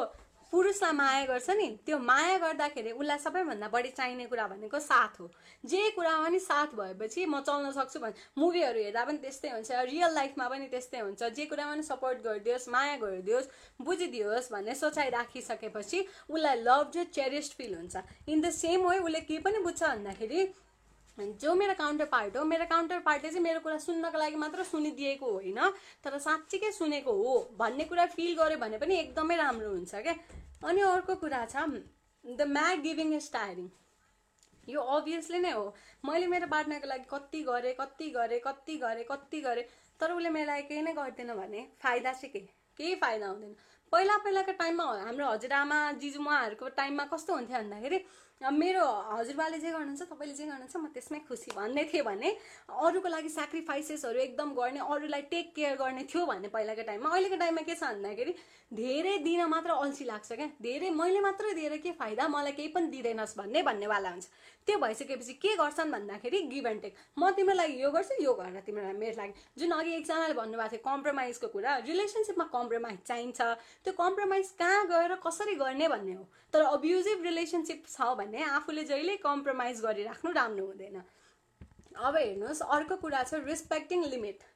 पुरुषलाई माया गर्छ नि त्यो माया गर्दाखेरि उसलाई सबैभन्दा बढी चाहिने कुरा भनेको साथ हो जे कुरामा पनि साथ भएपछि म चल्न सक्छु भने मुभीहरू हेर्दा पनि त्यस्तै हुन्छ रियल लाइफमा पनि त्यस्तै हुन्छ जे कुरामा पनि सपोर्ट गरिदियोस् माया गरिदियोस् बुझिदियोस् भन्ने सोचाइ राखिसकेपछि उसलाई लभ जो चेरिस्ट फिल हुन्छ इन द सेम वे उसले के पनि बुझ्छ भन्दाखेरि जो मेरो काउन्टर पार्ट हो मेरो काउन्टर पार्टले चाहिँ मेरो कुरा सुन्नको लागि मात्र सुनिदिएको होइन तर साँच्चीकै सुनेको हो भन्ने कुरा फिल गर्यो भने पनि एकदमै राम्रो हुन्छ क्या अनि अर्को कुरा छ the nag giving is tiring यो अभियसली नै हो मैले मेरो पार्टनरको लागि कति गरेँ कति गरेँ कति गरेँ कति गरेँ तर उसले मेरो लागि केही नै गर्दैन भने फाइदा चाहिँ के केही फाइदा हुँदैन पहिला पहिलाको टाइममा हाम्रो हजुरआमा जिजुमाहरूको टाइममा कस्तो हुन्थ्यो भन्दाखेरि मेरो हजुरबाले जे गर्नुहुन्छ तपाईँले जे गर्नुहुन्छ म त्यसमै खुसी भन्दै थिएँ भने अरूको लागि सेक्रिफाइसेसहरू एकदम गर्ने अरूलाई टेक केयर गर्ने थियो भने पहिलाको टाइममा अहिलेको टाइममा के छ भन्दाखेरि धेरै दिन मात्र अल्छी लाग्छ क्या धेरै मैले मात्रै दिएर के फाइदा मलाई केही पनि दिँदैनस् भन्ने भन्नेवाला हुन्छ त्यो भइसकेपछि के गर्छन् भन्दाखेरि गिभ एन्ड टेक म तिम्रो लागि यो गर्छु यो गरेर तिम्रो लागि मेरो लागि जुन अघि एकजनाले भन्नुभएको थियो कम्प्रोमाइजको कुरा रिलेसनसिपमा कम्प्रोमाइज चाहिन्छ त्यो कम्प्रोमाइज कहाँ गएर कसरी गर्ने भन्ने हो तर अब्युजिभ रिलेसनसिप छ भने आफूले जहिले कम्प्रोमाइज गरिराख्नु राम्रो हुँदैन अब हेर्नुहोस् अर्को कुरा छ रेस्पेक्टिङ लिमिट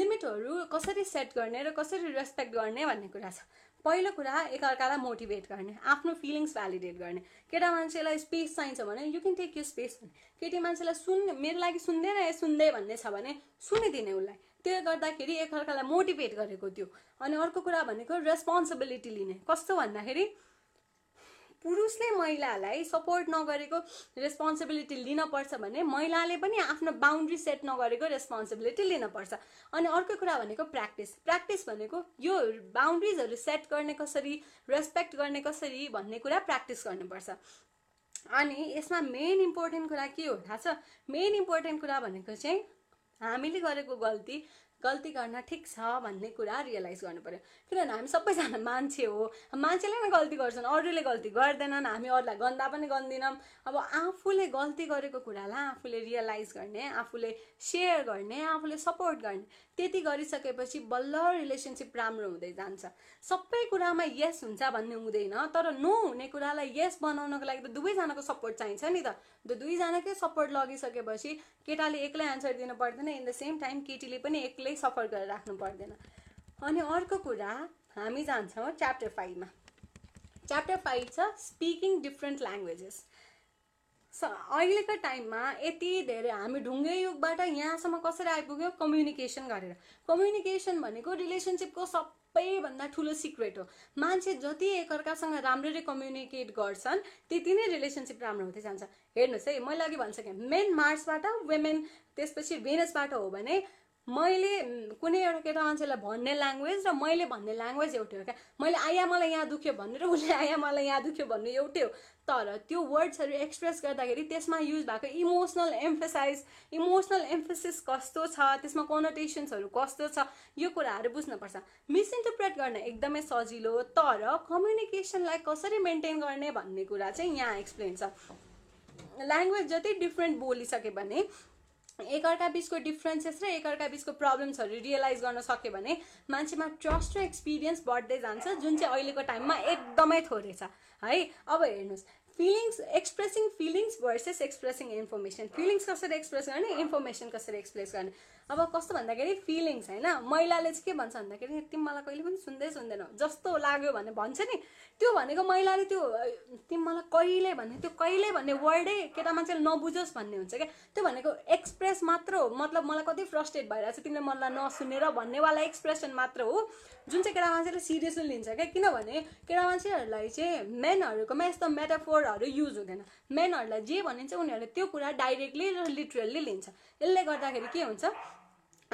लिमिटहरू कसरी सेट गर्ने र कसरी रेस्पेक्ट गर्ने भन्ने कुरा छ पहिलो कुरा एकअर्कालाई मोटिभेट गर्ने आफ्नो फिलिङ्स भ्यालिडेट गर्ने केटा मान्छेलाई स्पेस चाहिन्छ भने you can take you space भन्ने केटी मान्छेलाई सुन् मेरो लागि सुन्दैन ए सुन्दै भन्ने छ भने सुनिदिने उसलाई त्यो गर्दाखेरि एकअर्कालाई मोटिभेट गरेको त्यो अनि अर्को कुरा भनेको रेस्पोन्सिबिलिटी लिने कस्तो भन्दाखेरि पुरुषले महिलालाई सपोर्ट नगरेको रेस्पोन्सिबिलिटी लिनपर्छ भने महिलाले पनि आफ्नो बााउन्ड्री सेट नगरेको रेस्पोन्सिबिलिटी लिनपर्छ अनि अर्को कुरा भनेको प्र्याक्टिस प्र्याक्टिस भनेको यो बााउन्ड्रिजहरू सेट गर्ने कसरी रेस्पेक्ट गर्ने कसरी भन्ने कुरा प्र्याक्टिस गर्नुपर्छ अनि यसमा मेन इम्पोर्टेन्ट कुरा के हो थाहा छ मेन इम्पोर्टेन्ट कुरा भनेको चाहिँ हामीले गरेको गल्ती गल्ती गर्न ठिक छ भन्ने कुरा रियलाइज गर्नु पऱ्यो किनभने हामी सबैजना मान्छे हो मान्छेले नै गल्ती गर्छन् अरूले गल्ती गर्दैनन् हामी अरूलाई गन्दा पनि गन्दिनौँ अब आफूले गल्ती गरेको कुरालाई आफूले रियलाइज गर्ने आफूले सेयर गर्ने आफूले सपोर्ट गर्ने त्यति गरिसकेपछि बल्ल रिलेसनसिप राम्रो हुँदै जान्छ सबै कुरामा यस हुन्छ भन्ने हुँदैन तर नो हुने कुरालाई यस बनाउनको लागि त दुवैजनाको सपोर्ट चाहिन्छ नि त दुईजनाकै सपोर्ट लगिसकेपछि केटाले एक्लै आन्सर दिनु पर्दैन इन द सेम टाइम केटीले पनि एक्लै सफर गरेर राख्नु पर्दैन अनि अर्को कुरा हामी जान्छौँ च्याप्टर फाइभमा च्याप्टर फाइभ छ स्पिकिङ डिफ्रेन्ट ल्याङ्ग्वेजेस अहिलेको टाइममा यति धेरै हामी ढुङ्गे युगबाट यहाँसम्म कसरी आइपुग्यो कम्युनिकेसन गरेर कम्युनिकेसन भनेको रिलेसनसिपको सबैभन्दा ठुलो सिक्रेट हो मान्छे जति एकअर्कासँग राम्ररी कम्युनिकेट गर्छन् त्यति नै रिलेसनसिप राम्रो हुँदै जान्छ हेर्नुहोस् है मैले अघि भनिसकेँ मेन मार्सबाट वेमेन त्यसपछि भेनसबाट हो भने मैले कुनै एउटा केटा मान्छेलाई भन्ने ल्याङ्ग्वेज र मैले भन्ने ल्याङ्ग्वेज एउटै हो क्या मैले आया मलाई यहाँ दुख्यो भन्ने र उसले आया मलाई यहाँ दुख्यो भन्ने एउटै हो तर त्यो वर्ड्सहरू एक्सप्रेस गर्दाखेरि त्यसमा युज भएको इमोसनल एम्फेसाइज इमोसनल एम्फेसिस कस्तो छ त्यसमा कोनोटेसन्सहरू कस्तो छ यो कुराहरू बुझ्नुपर्छ मिसइन्टरप्रेट गर्न एकदमै सजिलो तर कम्युनिकेसनलाई कसरी मेन्टेन गर्ने भन्ने कुरा चाहिँ यहाँ एक्सप्लेन छ ल्याङ्ग्वेज जति डिफ्रेन्ट बोलिसक्यो भने एकअर्का बिचको डिफ्रेन्सेस र एकअर्का बिचको प्रब्लम्सहरू रियलाइज गर्न सक्यो भने मान्छेमा ट्रस्ट र एक्सपिरियन्स बढ्दै जान्छ जुन चाहिँ अहिलेको टाइममा एकदमै थोरै छ है अब हेर्नुहोस् feelings expressing feelings versus expressing information feelings कसरी एक्सप्रेस गर्ने इन्फर्मेसन कसरी एक्सप्रेस गर्ने अब कस्तो भन्दाखेरि फिलिङ्स होइन महिलाले चाहिँ के भन्छ भन्दाखेरि तिमी मलाई कहिले पनि सुन्दै सुन्दैनौ जस्तो लाग्यो भने भन्छ नि त्यो भनेको महिलाले त्यो तिमी मलाई कहिले भन्ने त्यो कहिले भन्ने वर्डै केटा मान्छेले नबुझोस् भन्ने हुन्छ क्या त्यो भनेको एक्सप्रेस मात्र हो मतलब मलाई कति फ्रस्ट्रेट भइरहेको छ तिमीले मलाई नसुनेर भन्नेवाला एक्सप्रेसन मात्र हो जुन चाहिँ केटा मान्छेले सिरियसली लिन्छ क्या किनभने केटा मान्छेहरूलाई चाहिँ मेनहरूकोमा यस्तो मेटाफोरहरू युज हुँदैन मेनहरूलाई जे भनिन्छ उनीहरूले त्यो कुरा डाइरेक्टली र लिटरल्ली लिन्छ यसले गर्दाखेरि के हुन्छ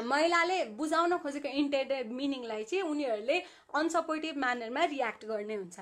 महिलाले बुझाउन खोजेको इन्टेन्डेड मिनिङलाई चाहिँ उनीहरूले अनसपोर्टिभ म्यानरमा रियाक्ट गर्ने हुन्छ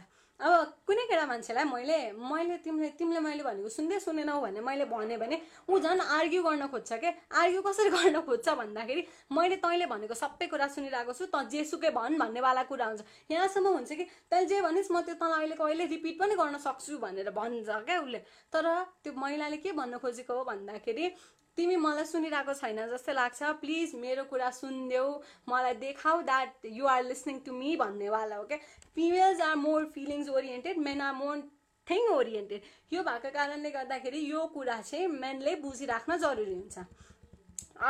अब कुनै केटा मान्छेलाई मैले मैले तिमीले तिमीले मैले भनेको सुन्दै सुनेनौ भने मैले भने भने ऊ झन् आर्ग्यु गर्न खोज्छ के आर्ग्यु कसरी गर्न खोज्छ भन्दाखेरि मैले तैँले भनेको सबै कुरा सुनिरहेको छु तँ जेसुकै भन् भन्नेवाला कुरा हुन्छ यहाँसम्म हुन्छ कि तैँले जे भनिस् म त्यो तँलाई अहिलेको अहिले रिपिट पनि गर्न सक्छु भनेर भन्छ क्या उसले तर त्यो महिलाले के भन्न खोजेको हो भन्दाखेरि तिमी मलाई सुनिरहेको छैन जस्तो लाग्छ प्लिज मेरो कुरा सुनिदेऊ मलाई देखाऊ that you are listening to me भन्नेवाला हो क्या females are more feelings oriented men are more thing oriented यो भएको कारणले गर्दाखेरि यो कुरा चाहिँ मेनले बुझिराख्न जरुरी हुन्छ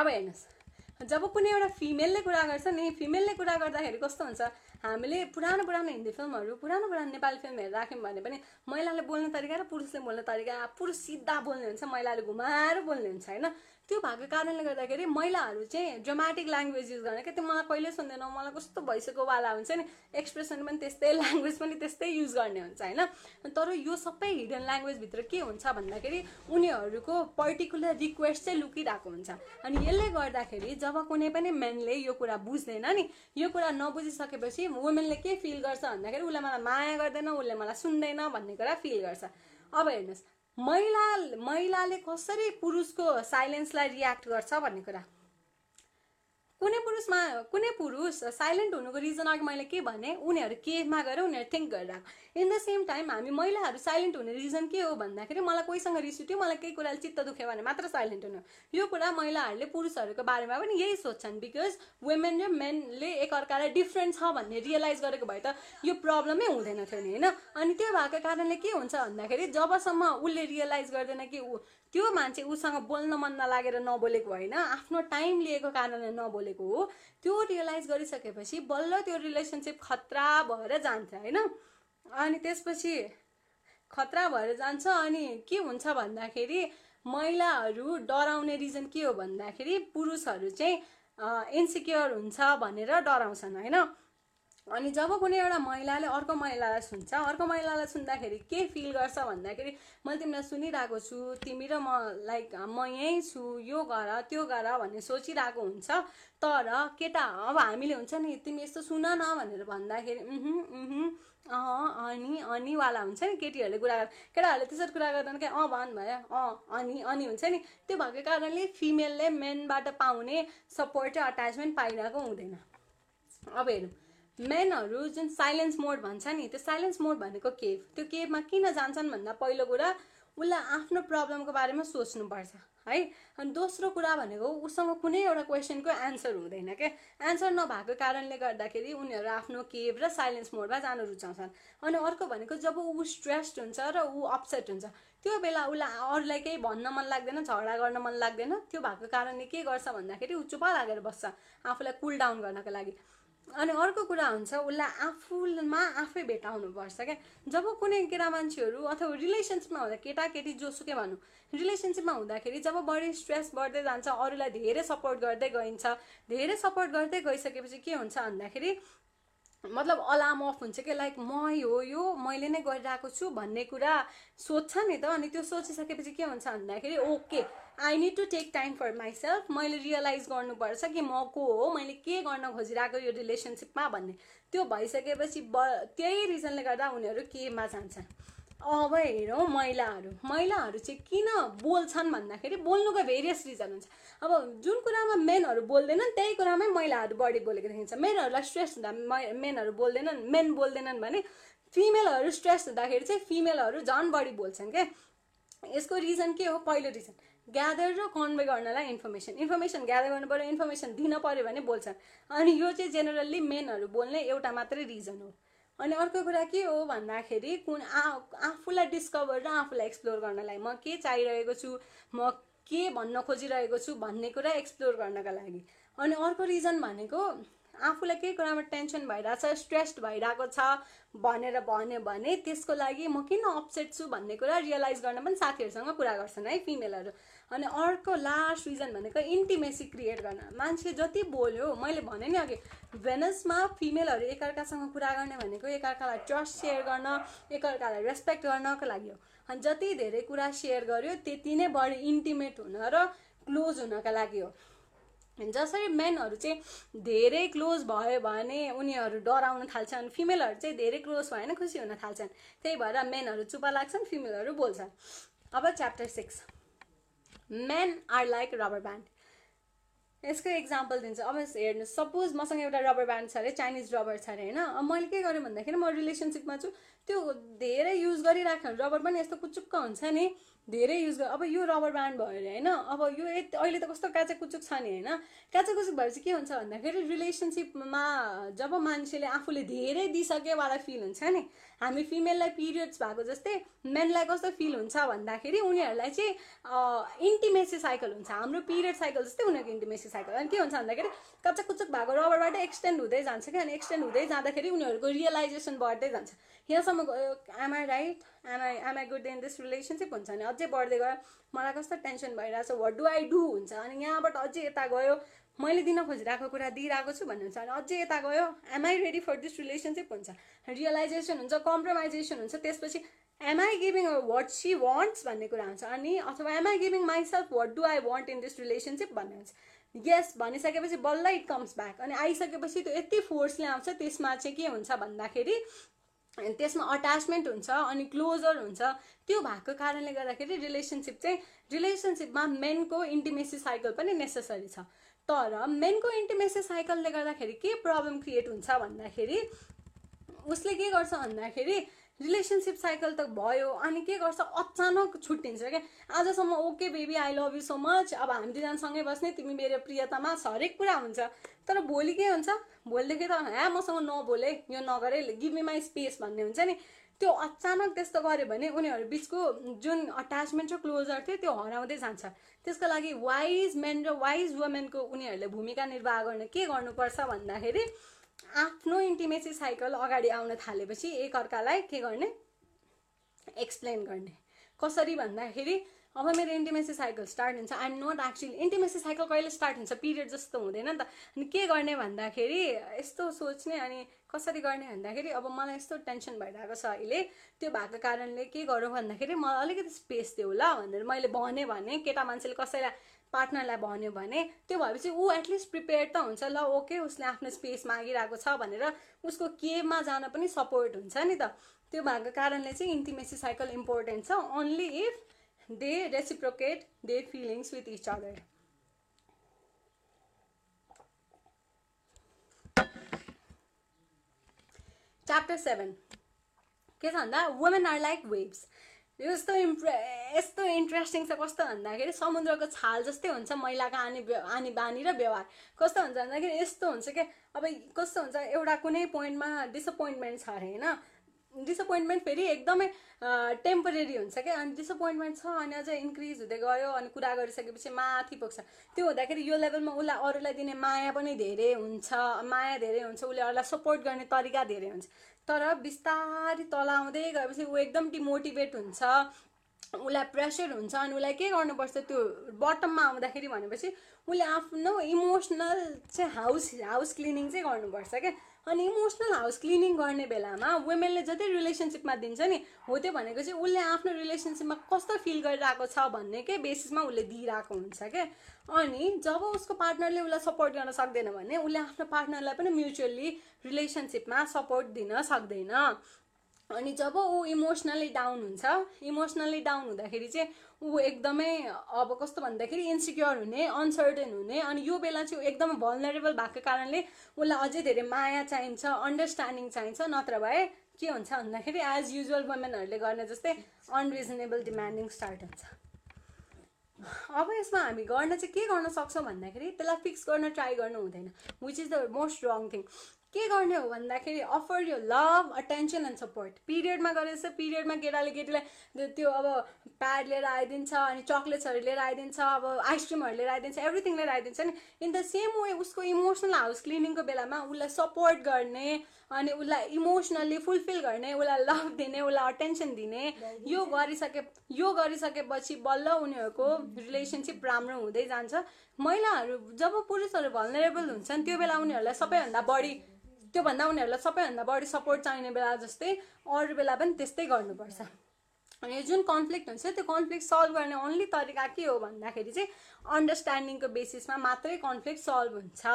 अब हेर्नुहोस् जब कुनै एउटा फिमेलले कुरा गर्छ नि फिमेलले कुरा गर्दाखेरि कस्तो हुन्छ हामीले पुरानो पुरानो हिन्दी फिल्महरू पुरानो पुरानो नेपाली फिल्महरू राख्यौँ भने पनि महिलाले बोल्ने तरिका र पुरुषले बोल्ने तरिका पुरुष सिधा बोल्ने हुन्छ महिलाले घुमाएर बोल्ने हुन्छ होइन त्यो भएको कारणले गर्दाखेरि महिलाहरू चाहिँ ड्रोमेटिक ल्याङ्ग्वेज युज गर्ने क्या त्यो मलाई कहिले सुन्दैन मलाई कस्तो भइसक्यो वाला हुन्छ नि एक्सप्रेसन पनि त्यस्तै ल्याङ्ग्वेज पनि त्यस्तै युज गर्ने हुन्छ होइन तर यो सबै हिडन ल्याङ्ग्वेजभित्र के हुन्छ भन्दाखेरि उनीहरूको पर्टिकुलर रिक्वेस्ट चाहिँ लुकिरहेको हुन्छ अनि यसले गर्दाखेरि जब कुनै पनि मेनले यो कुरा बुझ्दैन नि यो कुरा नबुझिसकेपछि वुमेनले के फिल गर्छ भन्दाखेरि उसले मलाई माया गर्दैन उसले मलाई सुन्दैन भन्ने कुरा फिल गर्छ अब हेर्नुहोस् महिला महिलाले कसरी पुरुषको साइलेन्सलाई रियाक्ट गर्छ भन्ने कुरा कुनै पुरुषमा कुनै पुरुष साइलेन्ट हुनुको रिजन अघि मैले के भने उनीहरू केमा गएर उनीहरू थिङ्क गरेर इन द सेम टाइम हामी महिलाहरू साइलेन्ट हुने रिजन के हो भन्दाखेरि मलाई कोहीसँग रिस उठ्यो मलाई केही कुराले चित्त दुख्यो भने मात्र साइलेन्ट हुनु यो कुरा महिलाहरूले पुरुषहरूको बारेमा पनि यही सोध्छन् बिकज वुमेन र मेनले एकअर्कालाई डिफ्रेन्ट छ भन्ने रियलाइज गरेको भए त यो प्रब्लमै हुँदैन थियो नि होइन अनि त्यो भएको कारणले के हुन्छ भन्दाखेरि जबसम्म उसले रियलाइज गर्दैन कि ऊ त्यो मान्छे उसँग बोल्न मन नलागेर नबोलेको होइन आफ्नो टाइम लिएको कारणले नबोलेको हो त्यो रियलाइज गरिसकेपछि बल्ल त्यो रिलेसनसिप खतरा भएर जान्छ होइन अनि त्यसपछि खतरा भएर जान्छ अनि के हुन्छ भन्दाखेरि महिलाहरू डराउने रिजन के हो भन्दाखेरि पुरुषहरू चाहिँ इन्सिक्योर हुन्छ भनेर डराउँछन् होइन अनि जब कुनै एउटा महिलाले अर्को महिलालाई सुन्छ अर्को महिलालाई सुन्दाखेरि के फिल गर्छ भन्दाखेरि मैले तिमीलाई सुनिरहेको छु तिमी र म लाइक म यहीँ छु यो गर त्यो गर भन्ने सोचिरहेको हुन्छ तर केटा अब हामीले हुन्छ नि तिमी यस्तो सुन न भनेर भन्दाखेरि अँ अनि अनिवाला हुन्छ नि केटीहरूले कुरा गर् केटाहरूले त्यसरी कुरा गर्दैन क्या अँ भन् भयो अँ अनि अनि हुन्छ नि त्यो भएको कारणले फिमेलले मेनबाट पाउने सपोर्ट र अट्याचमेन्ट पाइरहेको हुँदैन अब हेरौँ मेनहरू जुन साइलेन्स मोड भन्छ नि त्यो साइलेन्स मोड भनेको केभ त्यो केभमा किन जान्छन् भन्दा पहिलो कुरा उसलाई आफ्नो प्रब्लमको बारेमा सोच्नुपर्छ है अनि दोस्रो कुरा भनेको उसँग कुनै एउटा क्वेसनको एन्सर हुँदैन क्या एन्सर नभएको कारणले गर्दाखेरि उनीहरू आफ्नो केभ र साइलेन्स मोडमा जानु रुचाउँछन् अनि अर्को भनेको जब ऊ स्ट्रेस्ड हुन्छ र ऊ अपसेट हुन्छ त्यो बेला उसलाई अरूलाई केही भन्न मन लाग्दैन झगडा गर्न मन लाग्दैन त्यो भएको कारणले के गर्छ भन्दाखेरि ऊ चुप लागेर बस्छ आफूलाई कुल डाउन गर्नको लागि अनि अर्को कुरा हुन्छ उसलाई आफूमा आफै भेटाउनुपर्छ क्या जब कुनै केटा मान्छेहरू अथवा रिलेसनसिपमा हुँदा केटाकेटी जोसुकै भनौँ रिलेसनसिपमा हुँदाखेरि जब बढी स्ट्रेस बढ्दै जान्छ अरूलाई धेरै सपोर्ट गर्दै गइन्छ धेरै सपोर्ट गर्दै गइसकेपछि के हुन्छ भन्दाखेरि मतलब अलार्म अफ हुन्छ कि लाइक मै हो यो मैले नै गरिरहेको छु भन्ने कुरा सोध्छ नि त अनि त्यो सोचिसकेपछि के हुन्छ भन्दाखेरि okay I need to take time for myself मैले रियलाइज गर्नुपर्छ कि म को हो मैले के गर्न खोजिरहेको यो रिलेसनसिपमा भन्ने त्यो भइसकेपछि ब त्यही रिजनले गर्दा उनीहरू केमा जान्छन् अब हेरौँ महिलाहरू महिलाहरू चाहिँ किन बोल्छन् भन्दाखेरि बोल्नुको भेरियस रिजन हुन्छ अब जुन कुरामा मेनहरू बोल्दैनन् त्यही कुरामै महिलाहरू बढी बोलेको देखिन्छ मेनहरूलाई स्ट्रेस हुँदा मेनहरू बोल्दैनन् मेन बोल्दैनन् भने फिमेलहरू स्ट्रेस हुँदाखेरि चाहिँ फिमेलहरू झन् बढी बोल्छन् क्या यसको रिजन के हो पहिलो रिजन ग्यादर र कन्भे गर्नलाई इन्फर्मेसन इन्फर्मेसन ग्यादर गर्नु पऱ्यो इन्फर्मेसन दिन पऱ्यो भने बोल्छन् अनि यो चाहिँ जेनरल्ली मेनहरू बोल्ने एउटा मात्रै रिजन हो अनि अर्को कुरा के हो भन्दाखेरि कुन आफूलाई डिस्कभर र आफूलाई एक्सप्लोर गर्नलाई म के चाहिरहेको छु म के भन्न खोजिरहेको छु भन्ने कुरा एक्सप्लोर गर्नका लागि अनि अर्को रिजन भनेको आफूलाई केही कुरामा टेन्सन छ स्ट्रेस्ड भइरहेको छ भनेर भन्यो भने त्यसको लागि म किन अपसेट छु भन्ने कुरा रियलाइज गर्न पनि साथीहरूसँग कुरा गर्छन् है फिमेलहरू अनि अर्को लास्ट रिजन भनेको इन्टिमेसी क्रिएट गर्न मान्छे जति बोल्यो मैले भने नि अघि भेनसमा फिमेलहरू एकअर्कासँग कुरा गर्ने भनेको एकअर्कालाई ट्रस्ट सेयर गर्न एकअर्कालाई रेस्पेक्ट गर्नको लागि हो अनि जति धेरै कुरा सेयर गर्यो त्यति नै बढी इन्टिमेट हुन र क्लोज हुनका लागि हो जसरी मेनहरू चाहिँ धेरै क्लोज भयो भने उनीहरू डराउन थाल्छन् फिमेलहरू चाहिँ धेरै क्लोज भएन खुसी हुन थाल्छन् त्यही भएर मेनहरू चुप लाग्छन् फिमेलहरू बोल्छन् अब chapter six men are like rubber band यसको इक्जाम्पल दिन्छु अब हेर्नु सपोज मसँग एउटा रबर ब्यान्ड छ अरे चाइनिज रबर छ अरे होइन अब मैले के गरेँ भन्दाखेरि म रिलेसनसिपमा छु त्यो धेरै युज गरिराख्नु रबर पनि यस्तो कुचुक्क हुन्छ नि धेरै युज गर अब यो रबर ब्यान्ड भयो अरे होइन अब यो अहिले त कस्तो कुचुक छ नि होइन कुचुक भएपछि के हुन्छ भन्दाखेरि रिलेसनसिपमा जब मान्छेले आफूले धेरै दिइसकेवाला फिल हुन्छ नि हामी फिमेललाई पिरियड्स भएको जस्तै मेनलाई कस्तो फिल हुन्छ भन्दाखेरि उनीहरूलाई चाहिँ इन्टिमेसी साइकल हुन्छ हाम्रो पिरियड साइकल जस्तै उनीहरूको इन्टिमेसी साइकल अनि के हुन्छ भन्दाखेरि कच्चा कुचक भएको रबरबाट एक्सटेन्ड हुँदै जान्छ क्या अनि एक्सटेन्ड हुँदै जाँदाखेरि उनीहरूको रियलाइजेसन बढ्दै जान्छ यहाँसम्म गयो आमा राइट आमा आमा गुड इन दिस रिलेसनसिप हुन्छ भने अझै बढ्दै गयो मलाई कस्तो टेन्सन भइरहेको छ वाट डु आई डु हुन्छ अनि यहाँबाट अझै यता गयो मैले दिन खोजिरहेको कुरा दिइरहेको छु भन्ने हुन्छ अनि अझै यता गयो am I ready for this relationship हुन्छ रियलाइजेसन हुन्छ कम्प्रोमाइजेसन हुन्छ त्यसपछि am I giving what she wants भन्ने कुरा हुन्छ अनि अथवा am I giving myself what do I want in this relationship भन्ने हुन्छ यस भनिसकेपछि बल्ल इट कम्स ब्याक अनि आइसकेपछि त्यो यति फोर्सले आउँछ त्यसमा चाहिँ के हुन्छ भन्दाखेरि त्यसमा अट्याचमेन्ट हुन्छ अनि क्लोजर हुन्छ त्यो भएको कारणले गर्दाखेरि रिलेसनसिप चाहिँ रिलेसनसिपमा मेनको इन्टिमेसी साइकल पनि नेसेसरी छ तर मेनको इन्टिमेसी साइकलले गर्दाखेरि के प्रब्लम क्रिएट हुन्छ भन्दाखेरि उसले के गर्छ भन्दाखेरि रिलेसनसिप साइकल त भयो अनि के गर्छ अचानक छुट्टिन्छ क्या आजसम्म okay baby I love you so much अब हामी दुईजनासँगै बस्ने तिमी मेरो प्रियतामा हरेक कुरा हुन्छ तर भोलि के हुन्छ भोलिदेखि त ह्या मसँग नबोले यो नगरे गिभ मी माई स्पेस भन्ने हुन्छ नि त्यो अचानक त्यस्तो गऱ्यो भने उनीहरू बिचको जुन अट्याचमेन्ट र क्लोजर थियो त्यो हराउँदै जान्छ त्यसको लागि वाइज मेन र वाइज वुमेनको उनीहरूले भूमिका निर्वाह गर्न के गर्नुपर्छ भन्दाखेरि आफ्नो इन्टिमेसी साइकल अगाडि आउन थालेपछि एकअर्कालाई के गर्ने एक्सप्लेन गर्ने कसरी भन्दाखेरि अब मेरो इन्टिमेसी साइकल स्टार्ट हुन्छ I'm not actually intimacy cycle कहिले स्टार्ट हुन्छ पिरियड जस्तो हुँदैन नि त अनि के गर्ने भन्दाखेरि यस्तो सोच्ने अनि कसरी गर्ने भन्दाखेरि अब मलाई यस्तो टेन्सन भइरहेको छ अहिले त्यो भएको कारणले के गरौँ भन्दाखेरि मलाई अलिकति स्पेस देऊ ल भनेर मैले भनेँ भने केटा मान्छेले कसैलाई पार्टनरलाई भन्यो भने त्यो भएपछि ऊ एटलिस्ट प्रिपेयर त हुन्छ ल ओके उसले आफ्नो स्पेस मागिरहेको छ भनेर उसको केमा जान पनि सपोर्ट हुन्छ नि त त्यो भएको कारणले चाहिँ इन्टिमेसी साइकल इम्पोर्टेन्ट छ only if they reciprocate they feelings with each other chapter seven के छ भन्दा वुमेन आर लाइक वेभ्स यस्तो इम्प्रे यस्तो इन्ट्रेस्टिङ छ कस्तो भन्दाखेरि समुद्रको छाल जस्तै हुन्छ महिलाको आनी आनी बानी र व्यवहार कस्तो हुन्छ भन्दाखेरि यस्तो हुन्छ कि अब कस्तो हुन्छ एउटा कुनै पोइन्टमा डिसपोइन्टमेन्ट छ अरे होइन डिसपोइन्टमेन्ट फेरि एकदमै टेम्परेरी हुन्छ क्या अनि डिसपोइन्टमेन्ट छ अनि अझै इन्क्रिज हुँदै गयो अनि कुरा गरिसकेपछि माथि पुग्छ त्यो हुँदाखेरि यो लेभलमा उसलाई अरूलाई दिने माया पनि धेरै हुन्छ माया धेरै हुन्छ उसले अरूलाई सपोर्ट गर्ने तरिका धेरै हुन्छ तर बिस्तारै तल आउँदै गएपछि ऊ एकदम डिमोटिभेट हुन्छ उसलाई प्रेसर हुन्छ अनि उसलाई के गर्नुपर्छ त्यो बटममा आउँदाखेरि भनेपछि उसले आफ्नो इमोसनल चाहिँ हाउस हाउस क्लिनिङ चाहिँ गर्नुपर्छ क्या अनि इमोसनल हाउस क्लिनिङ गर्ने बेलामा वुमेनले जति रिलेसनसिपमा दिन्छ नि हो त्यो भनेको चाहिँ उसले आफ्नो रिलेसनसिपमा कस्तो फिल गरिरहेको छ भन्ने के बेसिसमा उसले दिइरहेको हुन्छ क्या अनि जब उसको पार्टनरले उसलाई सपोर्ट गर्न सक्दैन भने उसले आफ्नो पार्टनरलाई पनि म्युचुअल्ली रिलेसनसिपमा सपोर्ट दिन सक्दैन अनि जब ऊ इमोसनली डाउन हुन्छ इमोसनली डाउन हुँदाखेरि चाहिँ ऊ एकदमै अब कस्तो भन्दाखेरि इन्सिक्योर हुने अनसर्टेन हुने अनि यो बेला चाहिँ ऊ एकदमै भलनरेबल भएको कारणले उसलाई अझै धेरै माया चाहिन्छ अन्डरस्ट्यान्डिङ चाहिन्छ नत्र भए के हुन्छ भन्दाखेरि एज युजुअल वुमेनहरूले गर्ने जस्तै अनरिजनेबल डिमान्डिङ स्टार्ट हुन्छ अब यसमा हामी गर्न चाहिँ के गर्न सक्छौँ भन्दाखेरि त्यसलाई फिक्स गर्न ट्राई गर्नु हुँदैन which is the most wrong thing के गर्ने हो भन्दाखेरि अफर यो लभ अटेन्सन एन्ड सपोर्ट पिरियडमा गरेछ पिरियडमा केटाले केटीलाई त्यो अब प्याड लिएर आइदिन्छ अनि चक्लेट्सहरू लिएर आइदिन्छ अब आइसक्रिमहरू लिएर आइदिन्छ एभ्रिथिङ लिएर आइदिन्छ नि इन द सेम वे उसको इमोसनल हाउस क्लिनिङको बेलामा उसलाई सपोर्ट गर्ने अनि उसलाई इमोसनल्ली फुलफिल गर्ने उसलाई लभ दिने उसलाई अटेन्सन दिने यो गरिसके यो गरिसकेपछि बल्ल उनीहरूको रिलेसनसिप राम्रो हुँदै जान्छ महिलाहरू जब पुरुषहरू भल्नेरेबल हुन्छन् त्यो बेला उनीहरूलाई सबैभन्दा बढी त्योभन्दा उनीहरूलाई सबैभन्दा बढी सपोर्ट चाहिने बेला जस्तै अरू बेला पनि त्यस्तै गर्नुपर्छ अनि जुन कन्फ्लिक्ट हुन्छ त्यो कन्फ्लिक्ट सल्भ गर्ने ओन्ली तरिका के हो भन्दाखेरि चाहिँ अन्डरस्ट्यान्डिङको बेसिसमा मात्रै कन्फ्लिक्ट सल्भ हुन्छ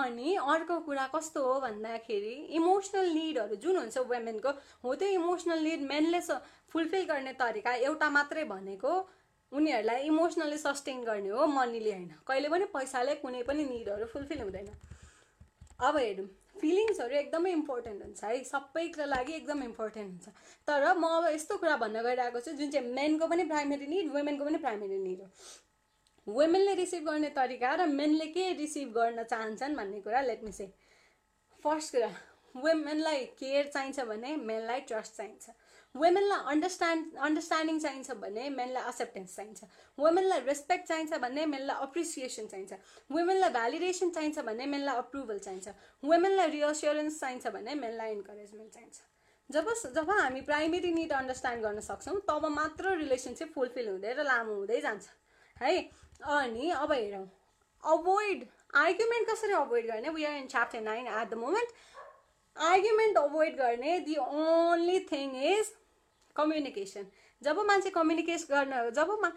अनि अर्को कुरा कस्तो हो भन्दाखेरि इमोसनल निडहरू जुन हुन्छ वुमेनको हो त्यो इमोसनल निड मेनले फुलफिल गर्ने तरिका एउटा मात्रै भनेको उनीहरूलाई इमोसनल्ली सस्टेन गर्ने हो मनीले होइन कहिले पनि पैसाले कुनै पनि निडहरू फुलफिल हुँदैन अब हेरौँ फिलिङ्सहरू एकदमै इम्पोर्टेन्ट हुन्छ है सबैको लागि एकदम इम्पोर्टेन्ट हुन्छ तर म अब यस्तो कुरा भन्न गइरहेको छु जुन चाहिँ मेनको पनि प्राइमेरी निड वुमेनको पनि प्राइमेरी निड हो वुमेनले रिसिभ गर्ने तरिका र मेनले के रिसिभ गर्न चाहन्छन् भन्ने कुरा लेट मी से फर्स्ट कुरा वुमेनलाई केयर चाहिन्छ भने मेनलाई ट्रस्ट चाहिन्छ वुमेनलाई अन्डरस्ट्यान्ड अन्डरस्ट्यान्डिङ चाहिन्छ भने मेनलाई एक्सेप्टेन्स चाहिन्छ वुमेनलाई रेस्पेक्ट चाहिन्छ भने मेनलाई अप्रिसिएसन चाहिन्छ वुमेनलाई भ्यालिडेसन चाहिन्छ भने मेनलाई अप्रुभल चाहिन्छ वुमेनलाई रियोस्योरेन्स चाहिन्छ भने मेनलाई इन्करेजमेन्ट चाहिन्छ जब जब हामी प्राइमेरी निड अन्डरस्ट्यान्ड गर्न सक्छौँ तब मात्र रिलेसनसिप फुलफिल हुँदै र लामो हुँदै जान्छ है अनि अब हेरौँ अभोइड आर्ग्युमेन्ट कसरी अभोइड गर्ने we are in chapter nine at the moment argument avoid गर्ने the only thing is communication जब मान्छे कम्युनिकेस गर्न जब मा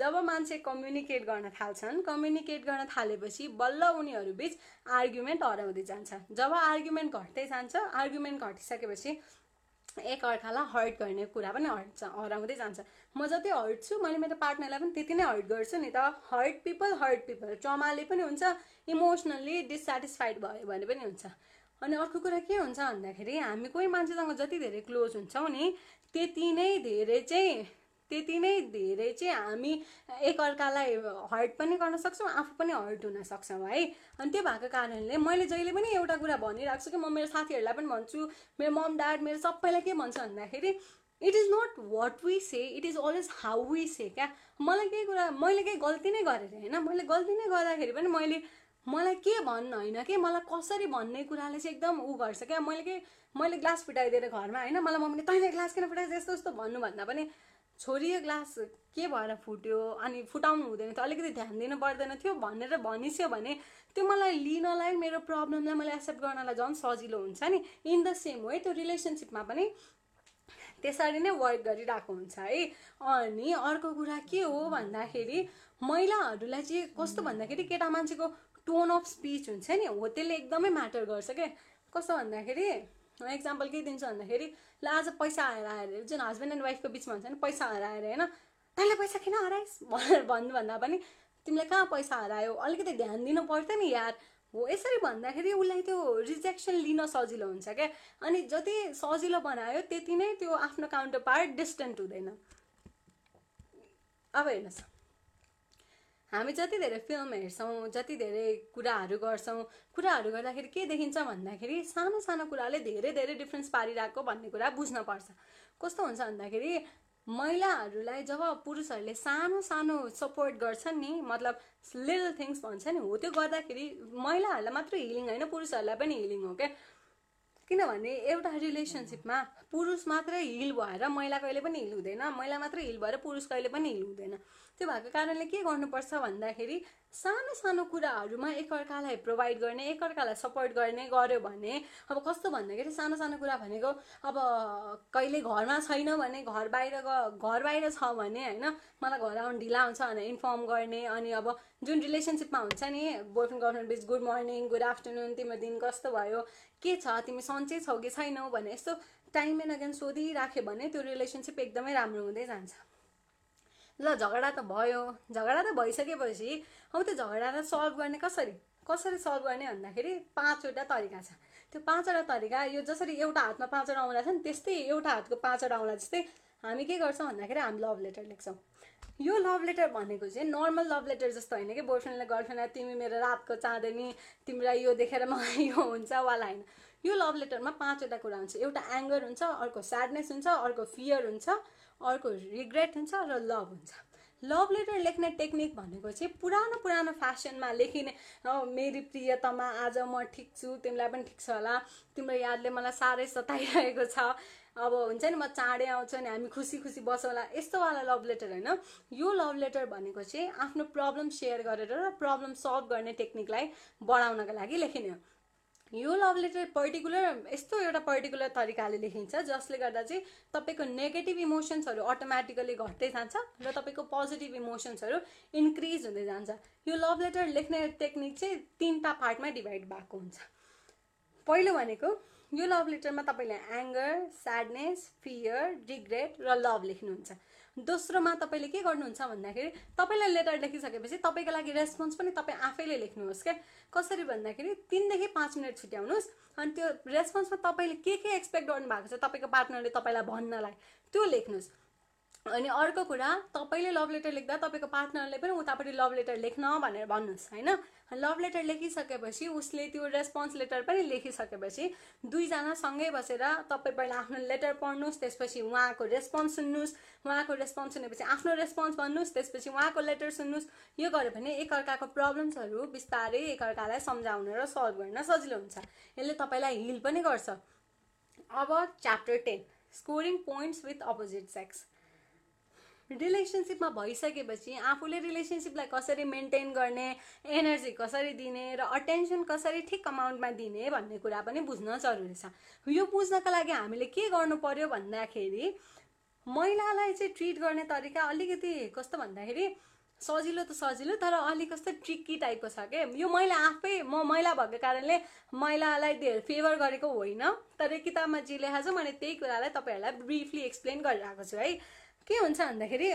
जब मान्छे कम्युनिकेट गर्न थाल्छन् कम्युनिकेट गर्न थालेपछि बल्ल उनीहरू बिच आर्ग्युमेन्ट हराउँदै जान्छ जब आर्ग्युमेन्ट घट्दै जान्छ आर्ग्युमेन्ट घटिसकेपछि एकअर्कालाई हर्ट गर्ने कुरा पनि हट्छ हराउँदै जान्छ म जति हर्ट छु मैले मेरो पार्टनरलाई पनि त्यति नै हर्ट गर्छु नि त हर्ट पिपल हर्ट पिपल ट्रमाले पनि हुन्छ इमोसनल्ली डिसेटिस्फाइड भयो भने पनि हुन्छ अनि अर्को कुरा के हुन्छ भन्दाखेरि हामी कोही मान्छेसँग जति धेरै क्लोज हुन्छौँ नि त्यति नै धेरै चाहिँ त्यति नै धेरै चाहिँ हामी एकअर्कालाई हर्ट पनि गर्न सक्छौँ आफू पनि हर्ट हुन सक्छौँ है अनि त्यो भएको कारणले मैले जहिले पनि एउटा कुरा भनिरहेको छु कि म मेरो साथीहरूलाई पनि भन्छु मेरो मम ड्याड मेरो सबैलाई के भन्छु भन्दाखेरि it is not what we say it is always how we say क्या मलाई केही कुरा मैले केही गल्ती नै गरेर होइन मैले गल्ती नै गर्दाखेरि पनि मैले मलाई के भन्नु होइन कि मलाई कसरी भन्ने कुराले चाहिँ एकदम ऊ गर्छ क्या मैले के मैले ग्लास फुटाइदिएर घरमा होइन मलाई मम्मीले तैँले ग्लास किन फुटाइदिएँ यस्तो यस्तो भन्नुभन्दा पनि छोरी ग्लास के भएर फुट्यो अनि फुटाउनु हुँदैन थियो अलिकति ध्यान दिनु पर्दैन थियो भनेर भनिस्यो भने त्यो मलाई लिनलाई मेरो प्रब्लमलाई मैले एक्सेप्ट गर्नलाई झन् सजिलो हुन्छ नि इन द सेम वे त्यो रिलेसनसिपमा पनि त्यसरी नै वर्क गरिरहेको हुन्छ है अनि अर्को कुरा के हो भन्दाखेरि महिलाहरूलाई चाहिँ कस्तो भन्दाखेरि केटा मान्छेको टोन अफ स्पिच हुन्छ नि हो त्यसले एकदमै म्याटर गर्छ क्या कस्तो भन्दाखेरि एक्जाम्पल के दिन्छु भन्दाखेरि ल आज पैसा हाएर आएर जुन हस्बेन्ड एन्ड वाइफको बिचमा हुन्छ नि पैसा हराएर होइन तैँले पैसा किन हराइस् भनेर भन्नुभन्दा पनि तिमीलाई कहाँ पैसा हरायो अलिकति ध्यान दिनु पर्थ्यो नि यार हो यसरी भन्दाखेरि उसलाई त्यो रिजेक्सन लिन सजिलो हुन्छ क्या अनि जति सजिलो बनायो त्यति नै त्यो आफ्नो काउन्टर पार्ट डिस्टेन्ट हुँदैन अब हेर्नुहोस् हामी जति धेरै फिल्म हेर्छौँ जति धेरै कुराहरू गर्छौँ कुराहरू गर्दाखेरि के देखिन्छ भन्दाखेरि सानो सानो कुराले धेरै धेरै डिफ्रेन्स पारिरहेको भन्ने कुरा पर्छ कस्तो हुन्छ भन्दाखेरि महिलाहरूलाई जब पुरुषहरूले सानो सानो सपोर्ट गर्छन् नि मतलब लिटल थिङ्स भन्छ नि हो त्यो गर्दाखेरि महिलाहरूलाई मात्र हिलिङ होइन पुरुषहरूलाई पनि हिलिङ हो क्या किनभने एउटा रिलेसनसिपमा पुरुष मात्रै हिल भएर महिला कहिले पनि हिल हुँदैन महिला मात्रै हिल भएर पुरुष कहिले पनि हिल हुँदैन त्यो भएको कारणले के गर्नुपर्छ भन्दाखेरि सानो सानो कुराहरूमा एकअर्कालाई प्रोभाइड गर्ने एकअर्कालाई सपोर्ट गर्ने गर्यो भने अब कस्तो भन्दाखेरि सानो सानो कुरा भनेको अब कहिले घरमा छैन भने घर बाहिर घर बाहिर छ भने होइन मलाई घर आउनु ढिला हुन्छ भनेर इन्फर्म गर्ने अनि अब जुन रिलेसनसिपमा हुन्छ नि बोयफ्रेन्ड गर्लफ्रेन्ड बिच गुड मर्निङ गुड आफ्टरनुन तिम्रो दिन कस्तो भयो के छ तिमी सन्चै छौ कि छैनौ भने यस्तो टाइम एन्ड अगेन सोधिराख्यो भने त्यो रिलेसनसिप एकदमै राम्रो हुँदै जान्छ ल झगडा त भयो झगडा त भइसकेपछि हौ त्यो झगडालाई सल्भ गर्ने कसरी कसरी सल्भ गर्ने भन्दाखेरि पाँचवटा तरिका छ त्यो पाँचवटा तरिका यो जसरी एउटा हातमा पाँचवटा आउँला छ नि त्यस्तै एउटा हातको पाँचवटा आउँला जस्तै हामी के गर्छौँ भन्दाखेरि हामी लभ लेटर लेख्छौँ यो लभ लेटर भनेको चाहिँ नर्मल लभ लेटर जस्तो होइन कि बोयफ्रेन्डलाई गर्लफ्रेन्डलाई तिमी मेरो रातको चाँदनी तिमीलाई यो देखेर मलाई यो हुन्छ वाला होइन यो लभ लेटरमा पाँचवटा कुरा हुन्छ एउटा एङ्गर हुन्छ अर्को स्याडनेस हुन्छ अर्को फियर हुन्छ अर्को रिग्रेट हुन्छ र लभ हुन्छ लभ लेटर लेख्ने टेक्निक भनेको चाहिँ पुरानो पुरानो फेसनमा लेखिने मेरी प्रियतमा आज म ठिक छु तिमीलाई पनि ठिक छ होला तिम्रो यादले मलाई साह्रै सताइरहेको छ अब हुन्छ नि म चाँडै आउँछु नि हामी खुसी खुसी बसौँला यस्तोवाला लभ लेटर होइन यो लभ लेटर भनेको चाहिँ आफ्नो प्रब्लम सेयर गरेर र प्रब्लम सल्भ गर्ने टेक्निकलाई बढाउनको लागि लेखिने यो लभ लेटर पर्टिकुलर यस्तो एउटा पर्टिकुलर तरिकाले लेखिन्छ जसले गर्दा चाहिँ तपाईँको नेगेटिभ इमोसन्सहरू अटोमेटिकली घट्दै जान्छ र तपाईँको पोजिटिभ इमोसन्सहरू इन्क्रिज हुँदै जान्छ यो लभ लेटर लेख्ने टेक्निक चाहिँ तिनवटा पार्टमा डिभाइड भएको हुन्छ पहिलो भनेको यो लभ लेटरमा तपाईँले एङ्गर स्याडनेस फियर रिग्रेट र लभ लेख्नुहुन्छ दोस्रोमा तपाईँले के गर्नुहुन्छ भन्दाखेरि तपाईँलाई लेटर लेखिसकेपछि तपाईँको लागि रेस्पोन्स पनि तपाईँ आफैले लेख्नुहोस् क्या कसरी भन्दाखेरि तिनदेखि पाँच मिनट छुट्याउनुहोस् अनि त्यो रेस्पोन्समा तपाईँले के के एक्सपेक्ट गर्नुभएको छ तपाईँको पार्टनरले तपाईँलाई भन्नलाई त्यो लेख्नुहोस् अनि अर्को कुरा तपाईँले लभ लेटर लेख्दा तपाईँको पार्टनरले पनि उतापट्टि लभ लेटर लेख्न भनेर भन्नुहोस् होइन लभ लेटर लेखिसकेपछि उसले त्यो रेस्पोन्स लेटर पनि लेखिसकेपछि दुईजना सँगै बसेर तपाईँ पहिला आफ्नो लेटर पढ्नुहोस् त्यसपछि उहाँको रेस्पोन्स सुन्नुहोस् उहाँको रेस्पोन्स सुनेपछि आफ्नो रेस्पोन्स भन्नुहोस् त्यसपछि उहाँको लेटर सुन्नुहोस् यो गर्यो भने एकअर्काको प्रब्लम्सहरू बिस्तारै एकअर्कालाई सम्झाउन र सल्भ गर्न सजिलो हुन्छ यसले तपाईँलाई हिल पनि गर्छ अब chapter ten scoring points with opposite sex रिलेसनसिपमा भइसकेपछि आफूले रिलेसनसिपलाई कसरी मेन्टेन गर्ने एनर्जी कसरी दिने र अटेन्सन कसरी ठिक अमाउन्टमा दिने भन्ने कुरा पनि बुझ्न जरुरी छ यो बुझ्नका लागि हामीले के गर्नु पर्यो भन्दाखेरि महिलालाई चाहिँ ट्रिट गर्ने तरिका अलिकति कस्तो भन्दाखेरि सजिलो त सजिलो तर अलिक कस्तो ट्रिकी टाइपको छ के यो मैले आफै म महिला भएको कारणले महिलालाई धेर फेभर गरेको होइन तर किताबमा जे लेखाएको छु मैले त्यही कुरालाई तपाईँहरूलाई ब्रिफली एक्सप्लेन गरिरहेको छु है के हुन्छ भन्दाखेरि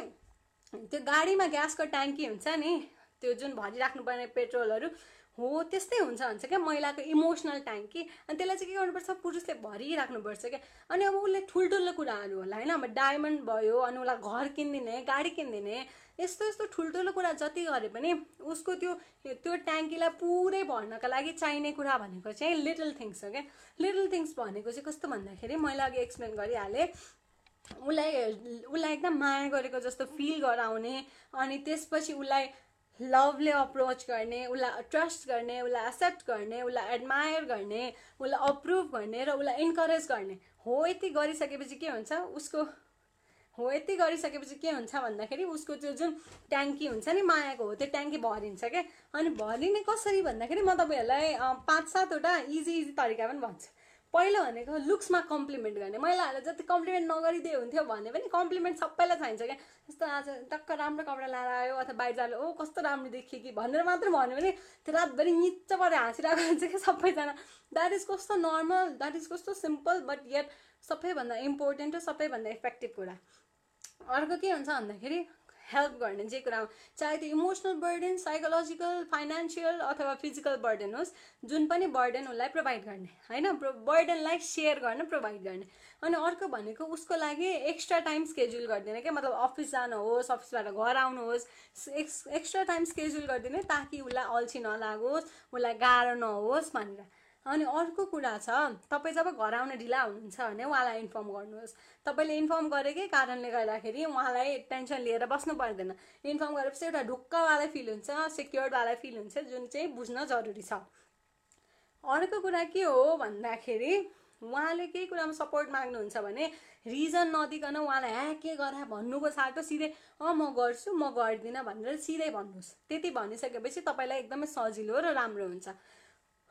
त्यो गाडीमा ग्यासको ट्याङ्की हुन्छ नि त्यो जुन भरिराख्नुपर्ने पेट्रोलहरू हो त्यस्तै हुन्छ भन्छ क्या महिलाको इमोसनल ट्याङ्की अनि त्यसलाई चाहिँ के गर्नुपर्छ पुरुषले भरिराख्नुपर्छ क्या अनि अब उसले ठुल्ठुलो कुराहरू होला होइन अब डायमन्ड भयो अनि उसलाई घर किनिदिने गाडी किनिदिने यस्तो यस्तो ठुल्ठुलो कुरा जति गरे पनि उसको त्यो त्यो ट्याङ्कीलाई पुरै भर्नका लागि चाहिने कुरा भनेको चाहिँ लिटल थिङ्स हो क्या लिटल थिङ्स भनेको चाहिँ कस्तो भन्दाखेरि मैले अघि एक्सप्लेन गरिहालेँ उसलाई उसलाई एकदम माया गरेको जस्तो फिल गराउने अनि त्यसपछि उसलाई लभले अप्रोच गर्ने उसलाई ट्रस्ट गर्ने उसलाई एक्सेप्ट गर्ने उसलाई एडमायर गर्ने उसलाई अप्रुभ गर्ने र उसलाई इन्करेज गर्ने हो यति गरिसकेपछि के हुन्छ उसको हो यति गरिसकेपछि के हुन्छ भन्दाखेरि उसको त्यो जुन ट्याङ्की हुन्छ नि मायाको हो त्यो ट्याङ्की भरिन्छ क्या अनि भरिने कसरी भन्दाखेरि म तपाईँहरूलाई पाँच सातवटा इजी इजी तरिका पनि भन्छु पहिलो भनेको लुक्समा कम्प्लिमेन्ट गर्ने महिलाहरूलाई जति कम्प्लिमेन्ट नगरिदिए हुन्थ्यो भने पनि कम्प्लिमेन्ट सबैलाई चाहिन्छ क्या जस्तो आज टक्क राम्रो कपडा लगाएर आयो अथवा बाहिर ओ कस्तो राम्रो देखियो कि भनेर मात्र भन्यो भने त्यो रातभरि निच्च परेर हाँसिरहेको हुन्छ क्या सबैजना द्याट इज कस्तो नर्मल द्याट इज कस्तो सिम्पल बट यट सबैभन्दा इम्पोर्टेन्ट र सबैभन्दा इफेक्टिभ कुरा अर्को के हुन्छ भन्दाखेरि हेल्प गर्ने जे हो चाहे त्यो इमोसनल बर्डन साइकोलोजिकल फाइनेन्सियल अथवा फिजिकल बर्डन होस् जुन पनि बर्डन उसलाई प्रोभाइड गर्ने होइन बर्डनलाई सेयर गर्न प्रोभाइड गर्ने अनि अर्को भनेको उसको लागि एक्स्ट्रा टाइम स्केड्युल गरिदिने क्या मतलब अफिस जानु होस् अफिसबाट घर आउनुहोस् एक्स एक्स्ट्रा टाइम स्केड्युल गरिदिने ताकि उसलाई अल्छी नलागोस् उसलाई गाह्रो नहोस् भनेर अनि अर्को कुरा छ तपाईँ जब घर आउन ढिला हुनुहुन्छ भने उहाँलाई इन्फर्म गर्नुहोस् तपाईँले इन्फर्म गरेकै कारणले गर्दाखेरि उहाँलाई टेन्सन लिएर बस्नु पर्दैन इन्फर्म गरेपछि एउटा ढुक्कवाला फिल हुन्छ सेक्योर्डवाला फिल हुन्छ जुन चाहिँ बुझ्न जरुरी छ अर्को कुरा के हो भन्दाखेरि उहाँले केही कुरामा सपोर्ट माग्नुहुन्छ भने रिजन नदिकन उहाँलाई ह्या के गर भन्नुको साटो सिधै अँ म गर्छु म गर्दिनँ भनेर सिधै भन्नुहोस् त्यति भनिसकेपछि तपाईँलाई एकदमै सजिलो र राम्रो हुन्छ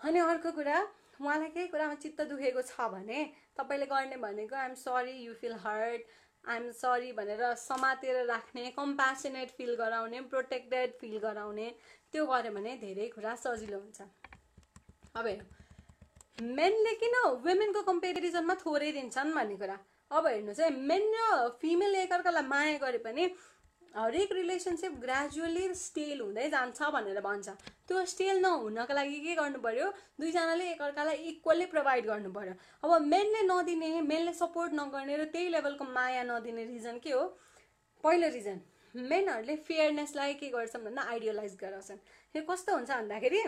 अनि अर्को कुरा उहाँलाई केही कुरामा चित्त दुखेको छ भने तपाईँले गर्ने भनेको I'm sorry you feel hurt I'm sorry भनेर समातेर राख्ने कम्प्यासनेट फिल गराउने प्रोटेक्टेड फिल गराउने त्यो गऱ्यो भने धेरै कुरा सजिलो हुन्छ अब हेर्नु मेनले किन वुमेनको कम्पेरिजनमा थोरै दिन्छन् भन्ने कुरा अब हेर्नुहोस् है मेन र फिमेल एकअर्कालाई माया गरे पनि हरेक रिलेसनसिप ग्रेजुअली स्टेल हुँदै जान्छ भनेर भन्छ त्यो स्टेल नहुनको लागि के गर्नु पऱ्यो दुईजनाले एकअर्कालाई इक्वल्ली प्रोभाइड गर्नु पऱ्यो अब मेनले नदिने मेनले सपोर्ट नगर्ने र त्यही लेभलको माया नदिने रिजन के हो पहिलो रिजन मेनहरूले फेयरनेसलाई के गर्छन् भन्दा आइडियलाइज गराउँछन् यो कस्तो हुन्छ भन्दाखेरि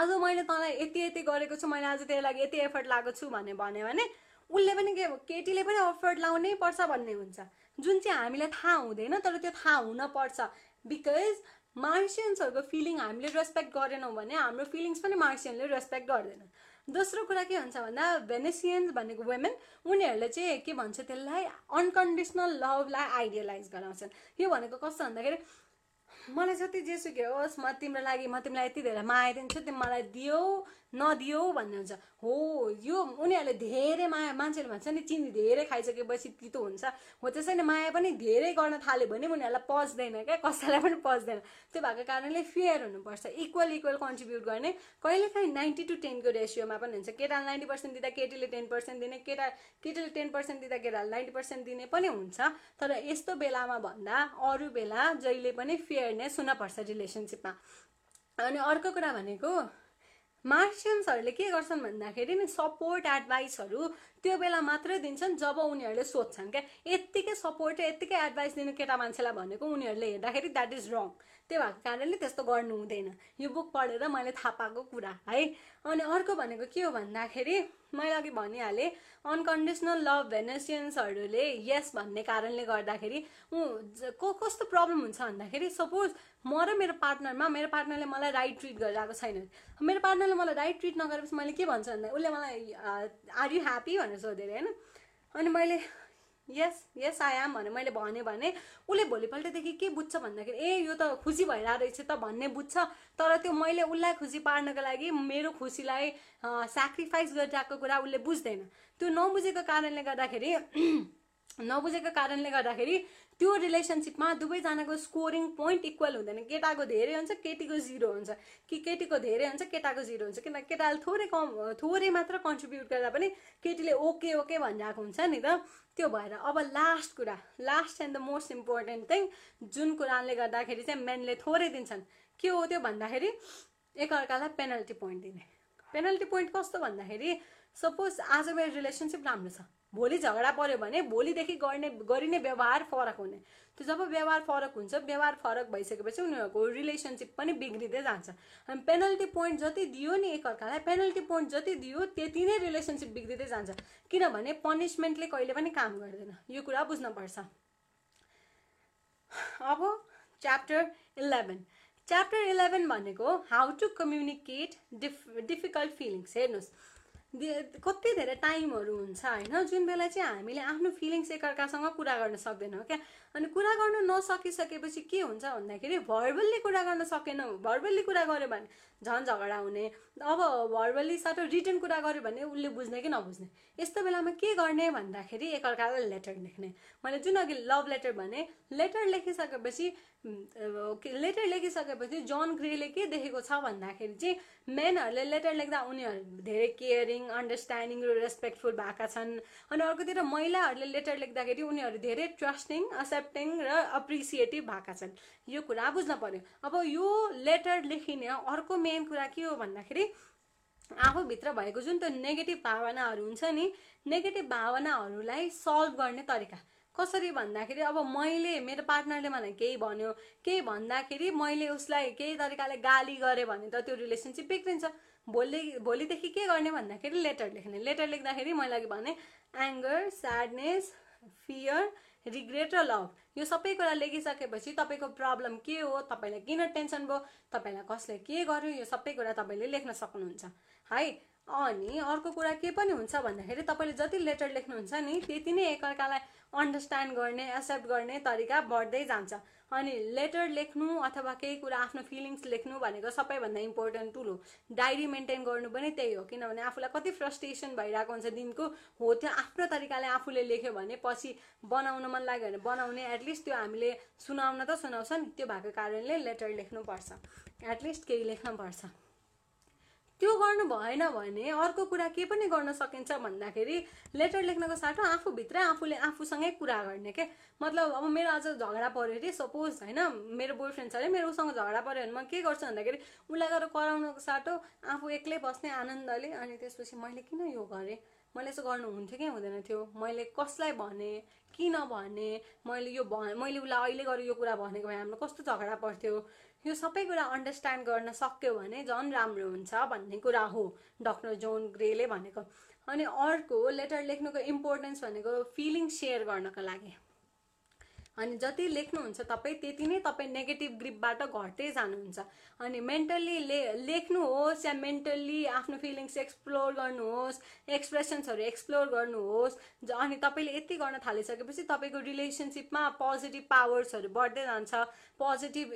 आज मैले तँलाई यति यति गरेको छु मैले आज त्यही लागि यति एफर्ट लगाएको छु भन्ने भन्यो भने उसले पनि के केटीले पनि एफर्ट लाउनै पर्छ भन्ने हुन्छ जुन चाहिँ हामीलाई थाहा हुँदैन तर त्यो थाहा हुनपर्छ बिकज मार्सियन्सहरूको फिलिङ हामीले रेस्पेक्ट गरेनौँ भने हाम्रो फिलिङ्स पनि मार्सियनले रेस्पेक्ट गर्दैन दोस्रो कुरा के हुन्छ भन्दा भेनेसियन्स भनेको वुमेन उनीहरूले चाहिँ के भन्छ त्यसलाई अनकन्डिसनल लभलाई आइडियलाइज गराउँछन् यो भनेको कस्तो भन्दाखेरि मलाई जति जेसुकै होस् म तिम्रो लागि म तिमीलाई यति धेरै माया दिन्छु तिमी मलाई दियो नदियो भन्ने हुन्छ हो यो उनीहरूले धेरै माया मान्छेले भन्छ नि चिनी धेरै खाइसकेपछि तितो हुन्छ हो त्यसैले माया पनि धेरै गर्न थाल्यो भने उनीहरूलाई पच्दैन क्या कसैलाई पनि पच्दैन त्यो भएको कारणले फेयर हुनुपर्छ इक्वल इक्वल कन्ट्रिब्युट गर्ने कहिले काहीँ नाइन्टी टु टेनको रेसियोमा पनि हुन्छ केटाले नाइन्टी पर्सेन्ट दिँदा केटीले टेन पर्सेन्ट दिने केटा केटीले टेन पर्सेन्ट दिँदा केटाले नाइन्टी पर्सेन्ट दिने पनि हुन्छ तर यस्तो बेलामा भन्दा अरू बेला जहिले पनि फेयरनेस हुनपर्छ रिलेसनसिपमा अनि अर्को कुरा भनेको मार्सियन्सहरूले के गर्छन् भन्दाखेरि नि सपोर्ट एडभाइसहरू त्यो बेला मात्रै दिन्छन् जब उनीहरूले सोध्छन् क्या यत्तिकै सपोर्ट र यत्तिकै एडभाइस दिनु केटा मान्छेलाई भनेको उनीहरूले हेर्दाखेरि द्याट इज रङ त्यही भएको कारणले त्यस्तो गर्नु हुँदैन यो बुक पढेर मैले थाहा पाएको कुरा है अनि अर्को भनेको के हो भन्दाखेरि मैले अघि भनिहालेँ अनकन्डिसनल लभ भेनेसियन्सहरूले यस भन्ने कारणले गर्दाखेरि ऊ को कस्तो प्रब्लम हुन्छ भन्दाखेरि सपोज म र मेरो पार्टनरमा मेरो पार्टनरले मलाई राइट ट्रिट गरिरहेको छैन मेरो पार्टनरले मलाई राइट ट्रिट नगरेपछि मैले के भन्छु भन्दा उसले मलाई आर यु ह्याप्पी भनेर सोधेँ होइन अनि मैले यस यस आई एम भने मैले भने भने उसले भोलिपल्टदेखि के बुझ्छ भन्दाखेरि ए यो त खुसी भइरहेको रहेछ त भन्ने बुझ्छ तर त्यो मैले उसलाई खुसी पार्नको लागि मेरो खुसीलाई सेक्रिफाइस गरिरहेको कुरा उसले बुझ्दैन त्यो नबुझेको कारणले गर्दाखेरि नबुझेको कारणले गर्दाखेरि त्यो रिलेसनसिपमा दुवैजनाको स्कोरिङ पोइन्ट इक्वल हुँदैन केटाको धेरै हुन्छ केटीको जिरो हुन्छ कि केटीको धेरै हुन्छ केटाको जिरो हुन्छ किनभने केटाले थोरै कम थोरै मात्र कन्ट्रिब्युट गर्दा पनि केटीले ओके ओके भनिरहेको हुन्छ नि त त्यो भएर अब लास्ट कुरा last and the most important thing जुन कुराले गर्दाखेरि चाहिँ मेनले थोरै दिन्छन् के हो त्यो भन्दाखेरि एकअर्कालाई पेनल्टी पोइन्ट दिने पेनल्टी पोइन्ट कस्तो भन्दाखेरि सपोज आज मेरो रिलेसनसिप राम्रो छ भोलि झगडा पऱ्यो भने भोलिदेखि गर्ने गरिने व्यवहार फरक हुने त्यो जब व्यवहार फरक हुन्छ व्यवहार फरक भइसकेपछि उनीहरूको रिलेसनसिप पनि बिग्रिँदै जान्छ अनि पेनल्टी पोइन्ट जति दियो नि एकअर्कालाई पेनल्टी पोइन्ट जति दियो त्यति नै रिलेसनसिप बिग्रिँदै जान्छ किनभने पनिसमेन्टले कहिले पनि काम गर्दैन यो कुरा बुझ्नुपर्छ अब च्याप्टर इलेभेन च्याप्टर इलेभेन भनेको how to communicate diff difficult feelings हेर्नुहोस् कति धेरै टाइमहरू हुन्छ होइन जुन बेला चाहिँ हामीले आफ्नो फिलिङ्स एकअर्कासँग कुरा गर्न सक्दैनौँ क्या अनि कुरा गर्नु नसकिसकेपछि के हुन्छ भन्दाखेरि भर्बल्ली कुरा गर्न सकेन भर्बल्ली कुरा गऱ्यो भने झन् झगडा हुने अब भर्बल्ली साथ रिटर्न कुरा गऱ्यो भने उसले बुझ्ने कि नबुझ्ने यस्तो बेलामा के गर्ने भन्दाखेरि एकअर्कालाई लेटर लेख्ने मैले जुन अघि लभ लेटर भने लेटर लेखिसकेपछि लेटर लेखिसकेपछि जन ग्रेले के देखेको छ भन्दाखेरि चाहिँ मेनहरूले लेटर लेख्दा उनीहरू धेरै केयरिङ अन्डरस्ट्यान्डिङ र रेस्पेक्टफुल भएका छन् अनि अर्कोतिर महिलाहरूले लेटर लेख्दाखेरि उनीहरू धेरै ट्रस्टिङ एक्सेप्ट एक्सेप्टिङ र अप्रिसिएटिभ भएका छन् यो कुरा बुझ्न पऱ्यो अब यो लेटर लेखिने अर्को मेन कुरा के हो भन्दाखेरि आफूभित्र भएको जुन त्यो नेगेटिभ भावनाहरू हुन्छ नि नेगेटिभ भावनाहरूलाई सल्भ गर्ने तरिका कसरी भन्दाखेरि अब मैले मेरो पार्टनरले मलाई केही भन्यो केही भन्दाखेरि मैले उसलाई केही तरिकाले गाली गरेँ भने त त्यो रिलेसनसिप बिग्रिन्छ भोलि भोलिदेखि के गर्ने भन्दाखेरि लेटर लेख्ने लेटर लेख्दाखेरि मैले भने एङ्गर स्याडनेस फियर रिग्रेट र लभ यो सबै कुरा लेखिसकेपछि तपाईँको प्रब्लम के हो तपाईँलाई किन टेन्सन भयो तपाईँलाई कसले के गर्यो यो सबै कुरा तपाईँले लेख्न सक्नुहुन्छ है अनि अर्को कुरा के पनि हुन्छ भन्दाखेरि तपाईँले जति लेटर लेख्नुहुन्छ नि त्यति नै एकअर्कालाई अन्डरस्ट्यान्ड गर्ने एक्सेप्ट गर्ने तरिका बढ्दै जान्छ अनि लेटर लेख्नु अथवा केही कुरा आफ्नो फिलिङ्स लेख्नु भनेको सबैभन्दा इम्पोर्टेन्ट टुल हो डायरी मेन्टेन गर्नु पनि त्यही हो किनभने आफूलाई कति फ्रस्ट्रेसन भइरहेको हुन्छ दिनको हो त्यो आफ्नो तरिकाले आफूले लेख्यो भने पछि बनाउन मन लाग्यो भने बनाउने एटलिस्ट त्यो हामीले सुनाउन त सुनाउँछ नि त्यो भएको कारणले लेटर लेख्नुपर्छ एटलिस्ट केही लेख्नुपर्छ त्यो गर्नु भएन भने अर्को कुरा के पनि गर्न सकिन्छ भन्दाखेरि लेटर लेख्नको साटो आफूभित्र आफूले आफूसँगै कुरा गर्ने के मतलब अब मेरो आज झगडा पऱ्यो अरे सपोज होइन मेरो बोयफ्रेन्ड छ अरे मेरो उसँग झगडा पऱ्यो भने म के गर्छु भन्दाखेरि उसलाई गएर कराउनको साटो आफू एक्लै बस्ने आनन्दले अनि त्यसपछि मैले किन यो गरेँ मैले यसो गर्नु हुन्थ्यो कि हुँदैन थियो मैले कसलाई भने किन भने मैले यो भ मैले उसलाई अहिले गरेर यो कुरा भनेको भए हाम्रो कस्तो झगडा पर्थ्यो यो सबै कुरा अन्डरस्ट्यान्ड गर्न सक्यो भने झन् राम्रो हुन्छ भन्ने कुरा हो डक्टर जोन ग्रेले भनेको अनि अर्को लेटर लेख्नुको इम्पोर्टेन्स भनेको फिलिङ सेयर गर्नको लागि अनि जति लेख्नुहुन्छ तपाईँ त्यति नै तपाईँ नेगेटिभ ग्रिपबाट घट्दै जानुहुन्छ अनि मेन्टल्ली ले लेख्नुहोस् या मेन्टल्ली आफ्नो फिलिङ्स एक्सप्लोर गर्नुहोस् एक्सप्रेसन्सहरू एक्सप्लोर गर्नुहोस् अनि तपाईँले यति गर्न थालिसकेपछि तपाईँको रिलेसनसिपमा पोजिटिभ पावर्सहरू बढ्दै जान्छ पोजिटिभ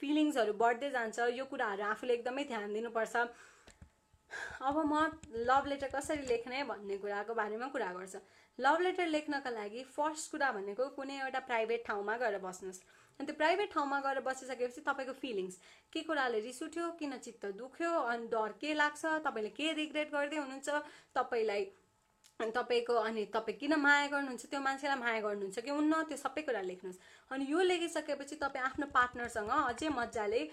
फिलिङ्सहरू बढ्दै जान्छ यो कुराहरू आफूले एकदमै ध्यान दिनुपर्छ अब म लभ लेटर कसरी लेख्ने भन्ने कुराको बारेमा कुरा गर्छु लभ लेटर लेख्नका लागि फर्स्ट कुरा भनेको कुनै एउटा प्राइभेट ठाउँमा गएर बस्नुहोस् अनि त्यो प्राइभेट ठाउँमा गएर बसिसकेपछि तपाईँको फिलिङ्स के कुराले रिस उठ्यो किन चित्त दुख्यो अनि डर के लाग्छ तपाईँले के रिग्रेट गर्दै हुनुहुन्छ तपाईँलाई तपाईँको अनि तपाईँ किन माया गर्नुहुन्छ त्यो मान्छेलाई माया गर्नुहुन्छ कि उन्न त्यो सबै कुरा लेख्नुहोस् अनि यो लेखिसकेपछि तपाईँ आफ्नो पार्टनरसँग अझै मजाले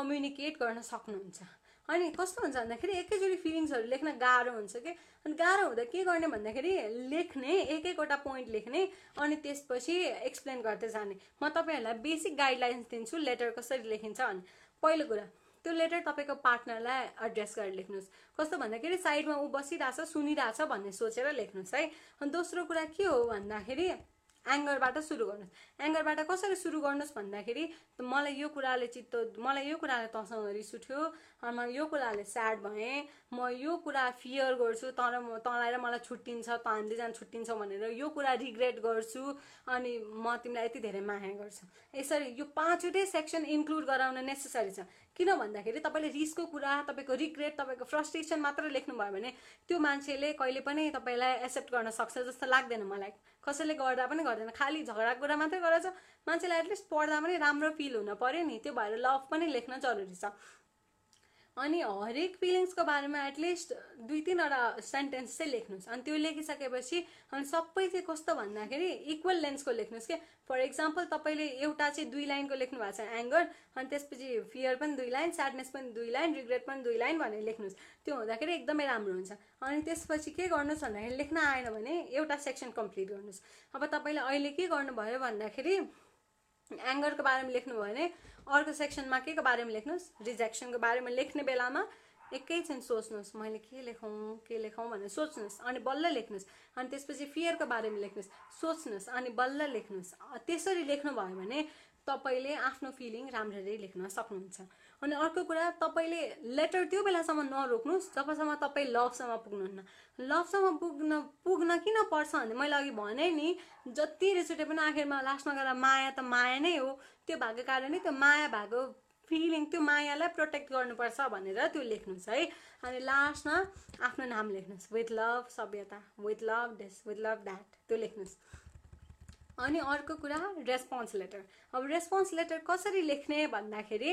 कम्युनिकेट गर्न सक्नुहुन्छ अनि कस्तो हुन्छ भन्दाखेरि एकैचोटि फिलिङ्सहरू लेख्न गाह्रो हुन्छ कि अनि गाह्रो हुँदा के गर्ने भन्दाखेरि लेख्ने एक एकवटा पोइन्ट लेख्ने अनि त्यसपछि एक्सप्लेन गर्दै जाने म तपाईँहरूलाई बेसिक गाइडलाइन्स दिन्छु लेटर कसरी लेखिन्छ भने पहिलो कुरा त्यो लेटर तपाईँको पार्टनरलाई एड्रेस गरेर लेख्नुहोस् कस्तो भन्दाखेरि साइडमा ऊ बसिरहेछ सुनिरहेछ भन्ने सोचेर लेख्नुहोस् है अनि दोस्रो कुरा के हो भन्दाखेरि एङ्गरबाट सुरु गर्नुहोस् एङ्गरबाट कसरी सुरु गर्नुहोस् भन्दाखेरि मलाई यो कुराले चित्त मलाई यो कुराले तसँग रिस उठ्यो म यो कुराले स्याड भएँ म यो कुरा फियर गर्छु तर म तँलाई र मलाई छुट्टिन्छ त हामीलेजना जान छुट्टिन्छ भनेर यो कुरा रिग्रेट गर्छु अनि म तिमीलाई यति धेरै माया गर्छु यसरी यो पाँचवटै सेक्सन इन्क्लुड गराउन नेसेसरी छ किन भन्दाखेरि तपाईँले रिसको कुरा तपाईँको रिग्रेट तपाईँको फ्रस्ट्रेसन मात्र लेख्नुभयो भने त्यो मान्छेले कहिले पनि तपाईँलाई एक्सेप्ट गर्न सक्छ जस्तो लाग्दैन मलाई कसैले गर्दा पनि गर्दैन खालि झगडा कुरा मात्रै तर मान्छेलाई एटलिस्ट पढ्दा पनि राम्रो फिल हुन पऱ्यो नि त्यो भएर लभ पनि लेख्न जरुरी छ अनि हरेक फिलिङ्सको बारेमा एटलिस्ट दुई तिनवटा सेन्टेन्स चाहिँ लेख्नुहोस् अनि त्यो लेखिसकेपछि अनि सबै चाहिँ कस्तो भन्दाखेरि इक्वल लेन्सको लेख्नुहोस् क्या फर इक्जाम्पल तपाईँले एउटा चाहिँ दुई लाइनको लेख्नु भएको छ एङ्गर अनि त्यसपछि फियर पनि दुई लाइन स्याडनेस पनि दुई लाइन रिग्रेट पनि दुई लाइन भनेर लेख्नुहोस् त्यो हुँदाखेरि एकदमै राम्रो हुन्छ अनि त्यसपछि के गर्नुहोस् भन्दाखेरि लेख्न आएन भने एउटा सेक्सन कम्प्लिट गर्नुहोस् अब तपाईँले अहिले के गर्नुभयो भन्दाखेरि एङ्गरको बारेमा लेख्नुभयो भने अर्को सेक्सनमा के को बारेमा लेख्नुहोस् रिजेक्सनको बारेमा लेख्ने बेलामा एकैछिन सोच्नुहोस् मैले के लेखौँ के लेखौँ भनेर सोच्नुहोस् अनि बल्ल लेख्नुहोस् अनि त्यसपछि फियरको बारेमा लेख्नुहोस् सोच्नुहोस् अनि बल्ल लेख्नुहोस् त्यसरी लेख्नुभयो भने तपाईँले आफ्नो फिलिङ राम्ररी लेख्न सक्नुहुन्छ अनि अर्को कुरा तपाईँले लेटर त्यो बेलासम्म नरोक्नुहोस् जबसम्म तपाईँ लभसम्म पुग्नुहुन्न लभसम्म पुग्न पुग्न किन पर्छ भने मैले अघि भने नि जति रिसुटे पनि आखिरमा लास्टमा गएर माया त माया नै हो त्यो भएको कारणले त्यो माया भएको फिलिङ त्यो मायालाई प्रोटेक्ट गर्नुपर्छ भनेर त्यो लेख्नुहोस् है अनि लास्टमा आफ्नो नाम लेख्नुहोस् with love Sabhyata with love डेस विथ लभ द्याट त्यो लेख्नुहोस् अनि अर्को कुरा रेस्पोन्स लेटर अब रेस्पोन्स लेटर कसरी लेख्ने भन्दाखेरि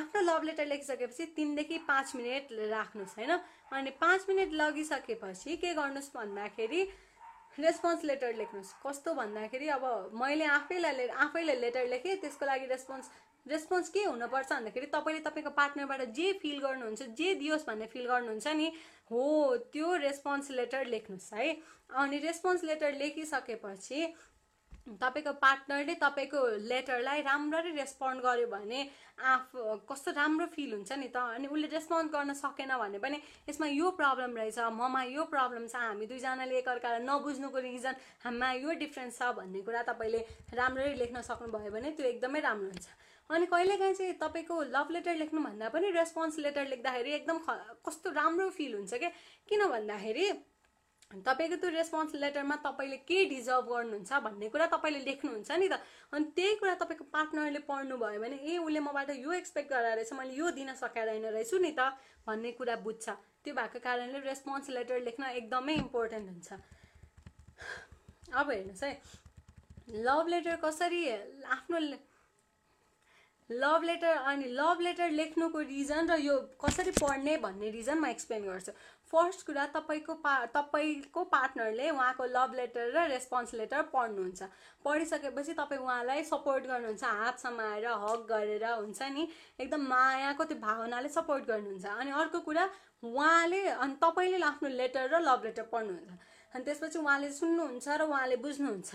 आफ्नो लभ लेटर लेखिसकेपछि तिनदेखि पाँच मिनट राख्नुहोस् होइन अनि पाँच मिनट लगिसकेपछि के गर्नुहोस् भन्दाखेरि रेस्पोन्स लेटर लेख्नुहोस् कस्तो भन्दाखेरि अब मैले आफैलाई आफैलाई आफैले लेटर लेखेँ त्यसको लागि रेस्पोन्स रेस्पोन्स के हुनुपर्छ भन्दाखेरि तपाईँले तपाईँको पार्टनरबाट जे फिल गर्नुहुन्छ जे दियोस् भन्ने फिल गर्नुहुन्छ नि हो त्यो रेस्पोन्स लेटर लेख्नुहोस् है अनि रेस्पोन्स लेटर लेखिसकेपछि तपाईँको पार्टनरले तपाईँको लेटरलाई राम्ररी रेस्पोन्ड गर्यो भने आफ कस्तो राम्रो फिल हुन्छ नि त अनि उसले रेस्पोन्ड गर्न सकेन भने पनि यसमा यो प्रब्लम रहेछ ममा यो प्रब्लम छ हामी दुईजनाले एकअर्कालाई नबुझ्नुको रिजन हाममा यो डिफ्रेन्स छ भन्ने कुरा तपाईँले राम्ररी लेख्न सक्नुभयो भने त्यो एकदमै राम्रो हुन्छ अनि कहिलेकाहीँ चाहिँ तपाईँको लभ लेटर लेख्नुभन्दा पनि रेस्पोन्स लेटर लेख्दाखेरि एकदम कस्तो राम्रो फिल हुन्छ क्या किन भन्दाखेरि तपाईँको त्यो रेस्पोन्स लेटरमा तपाईँले के डिजर्भ गर्नुहुन्छ भन्ने कुरा तपाईँले लेख्नुहुन्छ नि त अनि त्यही कुरा तपाईँको पार्टनरले पढ्नुभयो भने ए उसले मबाट यो एक्सपेक्ट गरेर रहेछ मैले यो दिन सकाइँदैन रहेछु नि त भन्ने कुरा बुझ्छ त्यो भएको कारणले रेस्पोन्स लेटर लेख्न एकदमै इम्पोर्टेन्ट हुन्छ अब हेर्नुहोस् है लभ लेटर कसरी आफ्नो लभ लेटर अनि लभ लेटर लेख्नुको रिजन र यो कसरी पढ्ने भन्ने रिजन म एक्सप्लेन गर्छु फर्स्ट कुरा तपाईँको पा तपाईँको पार्टनरले उहाँको लभ लेटर र रेस्पोन्स लेटर पढ्नुहुन्छ पढिसकेपछि तपाईँ उहाँलाई सपोर्ट गर्नुहुन्छ हात समाएर हक गरेर हुन्छ नि एकदम मायाको त्यो भावनाले सपोर्ट गर्नुहुन्छ अनि अर्को कुरा उहाँले अनि तपाईँले आफ्नो लेटर र लभ लेटर पढ्नुहुन्छ अनि त्यसपछि उहाँले सुन्नुहुन्छ र उहाँले बुझ्नुहुन्छ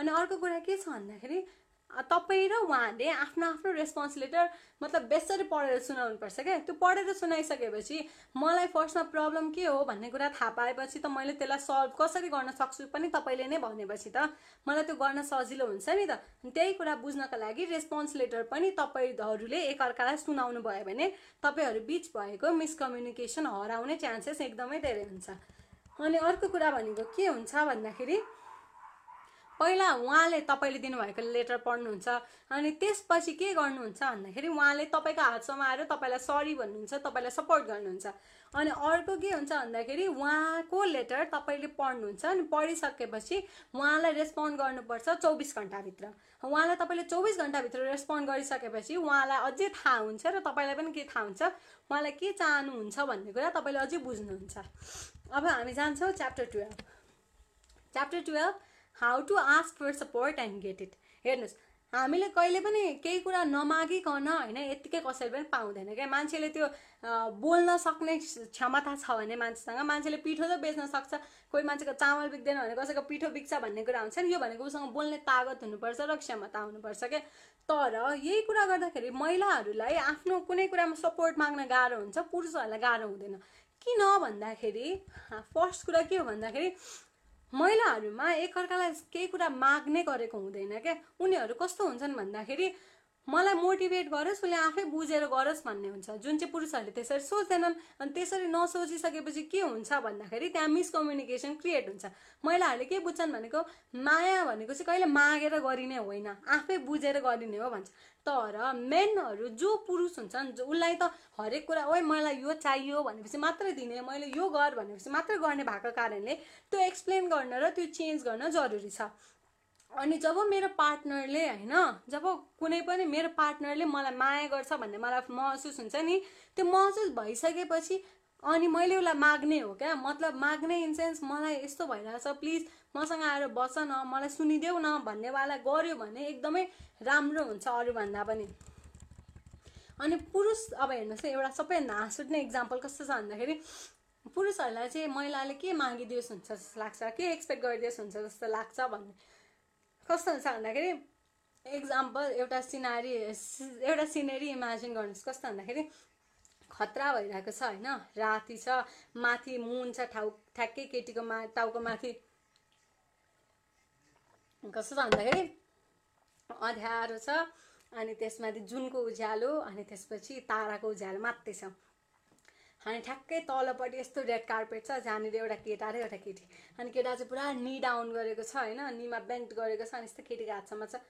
अनि अर्को कुरा के छ भन्दाखेरि तपाईँ र उहाँहरूले आफ्नो आफ्नो रेस्पोन्स लेटर मतलब बेसरी पढेर सुनाउनु पर्छ क्या त्यो पढेर सुनाइसकेपछि मलाई फर्स्टमा प्रब्लम के हो भन्ने कुरा थाहा पाएपछि त मैले त्यसलाई सल्भ कसरी गर्न सक्छु पनि तपाईँले नै भनेपछि त मलाई त्यो गर्न सजिलो हुन्छ नि त त्यही कुरा बुझ्नका लागि रेस्पोन्स लेटर पनि तपाईँहरूले एकअर्कालाई सुनाउनु भयो भने तपाईँहरू बिच भएको मिसकम्युनिकेसन हराउने चान्सेस एकदमै धेरै हुन्छ अनि अर्को कुरा भनेको के हुन्छ भन्दाखेरि पहिला उहाँले तपाईँले दिनुभएको लेटर पढ्नुहुन्छ अनि त्यसपछि के गर्नुहुन्छ भन्दाखेरि उहाँले तपाईँको हातसम्म आएर तपाईँलाई सरी भन्नुहुन्छ तपाईँलाई सपोर्ट गर्नुहुन्छ अनि अर्को के हुन्छ भन्दाखेरि उहाँको लेटर तपाईँले पढ्नुहुन्छ अनि पढिसकेपछि उहाँलाई रेस्पोन्ड गर्नुपर्छ चौबिस घन्टाभित्र उहाँलाई तपाईँले चौबिस घन्टाभित्र रेस्पोन्ड गरिसकेपछि उहाँलाई अझै थाहा हुन्छ र तपाईँलाई पनि के थाहा हुन्छ उहाँलाई के चाहनुहुन्छ भन्ने कुरा तपाईँले अझै बुझ्नुहुन्छ अब हामी जान्छौँ chapter twelve chapter twelve how to ask for support and get it हेर्नुहोस् हामीले कहिले पनि केही कुरा नमागिकन होइन यत्तिकै कसैले पनि पाउँदैन क्या मान्छेले त्यो बोल्न सक्ने क्षमता छ भने मान्छेसँग मान्छेले पिठो त बेच्न सक्छ कोही मान्छेको चामल बिक्दैन भने कसैको पिठो बिक्छ भन्ने कुरा हुन्छ नि यो भनेको उसँग बोल्ने तागत हुनुपर्छ र क्षमता हुनुपर्छ क्या तर यही कुरा गर्दाखेरि महिलाहरूलाई आफ्नो कुनै कुरामा सपोर्ट माग्न गाह्रो हुन्छ पुरुषहरूलाई गाह्रो हुँदैन किन भन्दाखेरि फर्स्ट कुरा के हो भन्दाखेरि महिलाहरूमा एकअर्कालाई केही कुरा माग्ने गरेको हुँदैन क्या उनीहरू कस्तो हुन्छन् भन्दाखेरि मलाई मोटिभेट गरोस् उसले आफै बुझेर गरोस् भन्ने हुन्छ जुन चाहिँ पुरुषहरूले त्यसरी सोच्दैनन् अनि त्यसरी नसोचिसकेपछि के हुन्छ भन्दाखेरि त्यहाँ मिसकम्युनिकेसन क्रिएट हुन्छ महिलाहरूले के बुझ्छन् भनेको माया भनेको चाहिँ कहिले मागेर गरिने होइन आफै बुझेर गरिने हो भन्छ तर मेनहरू जो पुरुष हुन्छन् उसलाई त हरेक कुरा ओइ मलाई यो चाहियो भनेपछि मात्रै दिने मैले यो गर भनेपछि मात्रै गर्ने भएको कारणले त्यो एक्सप्लेन गर्न र त्यो चेन्ज गर्न जरुरी छ अनि जब मेरो पार्टनरले होइन जब कुनै पनि मेरो पार्टनरले मलाई माया गर्छ भन्ने मलाई महसुस हुन्छ नि त्यो महसुस भइसकेपछि अनि मैले उसलाई माग्ने हो क्या मतलब माग्ने इन सेन्स मलाई यस्तो भइरहेको छ प्लिज मसँग आएर बस न मलाई सुनिदेऊ न भन्नेवाला गऱ्यो भने एकदमै राम्रो हुन्छ अरूभन्दा पनि अनि पुरुष अब हेर्नुहोस् है एउटा सबै हाँस इक्जाम्पल कस्तो छ भन्दाखेरि पुरुषहरूलाई चाहिँ महिलाले के मागिदियोस् हुन्छ जस्तो लाग्छ के एक्सपेक्ट गरिदियोस् हुन्छ जस्तो लाग्छ भन्ने कस्तो हुन्छ भन्दाखेरि इक्जाम्पल एउटा सिनारी एउटा सिनेरी इमेजिन गर्नुहोस् कस्तो भन्दाखेरि खतरा भइरहेको छ होइन राति छ माथि मुन छ ठाउँ ठ्याक्कै केटीको मा टाउको माथि कस्तो छ भन्दाखेरि अँध्यारो छ अनि त्यसमाथि जुनको उज्यालो अनि त्यसपछि ताराको उज्यालो मात्रै छ अनि ठ्याक्कै तलपट्टि यस्तो रेड कार्पेट छ जहाँनिर एउटा केटा र एउटा केटी अनि केटा चाहिँ पुरा नि डाउन गरेको छ होइन निमा बेन्ट गरेको छ अनि यस्तो केटीको हातसम्म छ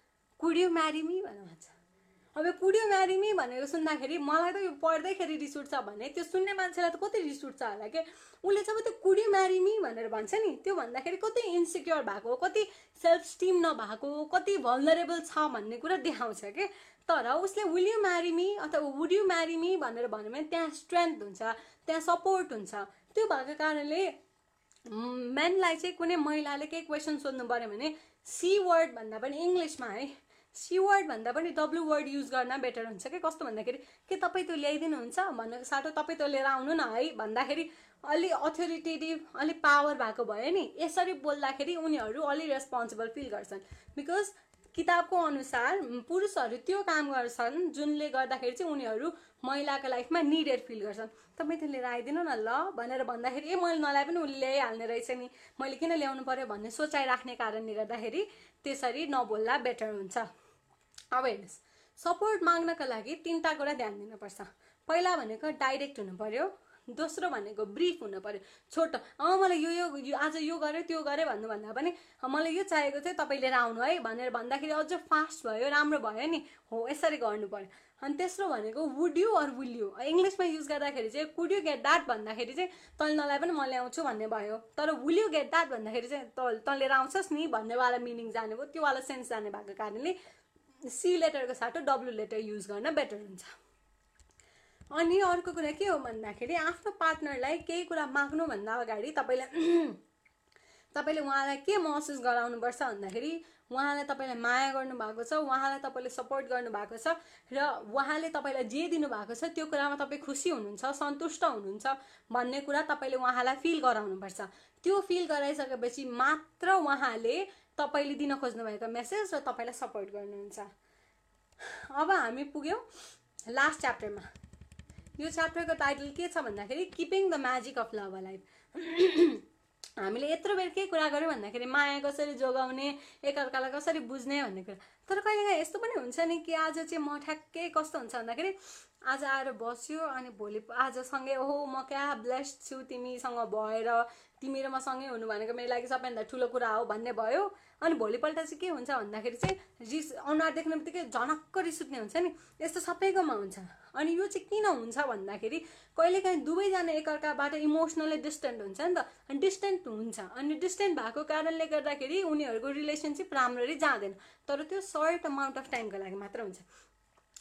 कुड्यो म्यारिमी भनेर भन्छ अब यो कुड्यो म्यारिमी भनेर सुन्दाखेरि मलाई त यो पढ्दैखेरि रिस उठ्छ भने त्यो सुन्ने मान्छेलाई त कति रिस उठ्छ होला कि उसले चाहिँ अब त्यो कुड्यो म्यारिमी भनेर भन्छ नि त्यो भन्दाखेरि कति इन्सिक्योर भएको कति सेल्फ स्टिम नभएको कति भल्नरेबल छ भन्ने कुरा देखाउँछ कि तर उसले विल यु म्यारिमी अथवा वुड यु म्यारिमी भनेर भन्यो भने त्यहाँ स्ट्रेन्थ हुन्छ त्यहाँ सपोर्ट हुन्छ त्यो भएको कारणले मेनलाई चाहिँ कुनै महिलाले केही क्वेसन सोध्नु पऱ्यो भने सी वर्ड भन्दा पनि इङ्ग्लिसमा है सी वर्ड भन्दा पनि डब्लु वर्ड युज गर्न बेटर हुन्छ कि कस्तो भन्दाखेरि के तपाईँ त्यो ल्याइदिनुहुन्छ भन्नुको साटो तपाईँ त्यो लिएर आउनु न है भन्दाखेरि अलि अथोरिटेटिभ अलि पावर भएको भयो नि यसरी बोल्दाखेरि उनीहरू अलि रेस्पोन्सिबल फिल गर्छन् बिकज किताबको अनुसार पुरुषहरू त्यो काम गर्छन् जुनले गर्दाखेरि चाहिँ उनीहरू महिलाको लाइफमा निडेड फिल गर्छन् तपाईँ त्यो लिएर आइदिनु न ल भनेर भन्दाखेरि ए मैले नलाए पनि उसले ल्याइहाल्ने रहेछ नि मैले किन ल्याउनु पऱ्यो भन्ने सोचाइ राख्ने कारणले गर्दाखेरि त्यसरी नबोल्दा बेटर हुन्छ अब हेर्नुहोस् सपोर्ट माग्नका लागि तिनवटा कुरा ध्यान दिनुपर्छ पहिला भनेको डाइरेक्ट हुनु पऱ्यो दोस्रो भनेको ब्रिफ हुनु पऱ्यो छोटो अँ मलाई यो यो आज यो गरेँ त्यो गरेँ भन्नुभन्दा पनि मलाई यो चाहिएको थियो तपाईँ लिएर आउनु है भनेर भन्दाखेरि अझ फास्ट भयो राम्रो भयो नि हो यसरी गर्नु पऱ्यो अनि तेस्रो भनेको would you or will you इङ्ग्लिसमा युज गर्दाखेरि चाहिँ कुड यु गेट द्याट भन्दाखेरि चाहिँ तैँले नलाई पनि म ल्याउँछु भन्ने भयो तर विल यु गेट द्याट भन्दाखेरि चाहिँ त तँ लिएर आउँछस् नि भन्नेवाला मिनिङ जाने भयो त्योवाला सेन्स जाने भएको कारणले सी लेटरको साटो डब्लु लेटर युज गर्न बेटर हुन्छ अनि अर्को कुरा के हो भन्दाखेरि आफ्नो पार्टनरलाई केही कुरा माग्नुभन्दा अगाडि तपाईँलाई तपाईँले उहाँलाई के महसुस गराउनुपर्छ भन्दाखेरि उहाँलाई तपाईँले माया गर्नुभएको छ उहाँलाई तपाईँले सपोर्ट गर्नुभएको छ र उहाँले तपाईँलाई जे दिनुभएको छ त्यो कुरामा तपाईँ खुसी हुनुहुन्छ सन्तुष्ट हुनुहुन्छ भन्ने कुरा तपाईँले उहाँलाई फिल गराउनुपर्छ त्यो फिल गराइसकेपछि मात्र उहाँले तपाईँले दिन खोज्नुभएको मेसेज र तपाईँलाई सपोर्ट गर्नुहुन्छ अब हामी पुग्यौँ लास्ट च्याप्टरमा यो च्याप्टरको टाइटल के छ भन्दाखेरि keeping the magic of love life हामीले यत्रो बेर के कुरा गऱ्यौँ भन्दाखेरि माया कसरी जोगाउने एकअर्कालाई कसरी बुझ्ने भन्ने कुरा तर कहिलेकाहीँ यस्तो पनि हुन्छ नि कि आज चाहिँ म ठ्याक्कै कस्तो हुन्छ भन्दाखेरि आज आएर बस्यो अनि भोलि आजसँगै ओहो म क्या ब्लेस्ड छु तिमीसँग भएर तिमी र म सँगै हुनु भनेको मेरो लागि सबैभन्दा ठुलो कुरा हो भन्ने भयो अनि भोलिपल्ट चाहिँ के हुन्छ भन्दाखेरि चाहिँ रिस अनुहार देख्ने बित्तिकै झनक्क रिस उठ्ने हुन्छ नि यस्तो सबैकोमा हुन्छ अनि यो चाहिँ किन हुन्छ भन्दाखेरि कहिलेकाहीँ दुवैजना एकअर्काबाट इमोसनली डिस्टेन्ट हुन्छ नि त अनि डिस्टेन्ट हुन्छ अनि डिस्टेन्ट भएको कारणले गर्दाखेरि उनीहरूको रिलेसनसिप राम्ररी जाँदैन तर त्यो सर्ट अमाउन्ट अफ टाइमको लागि मात्र हुन्छ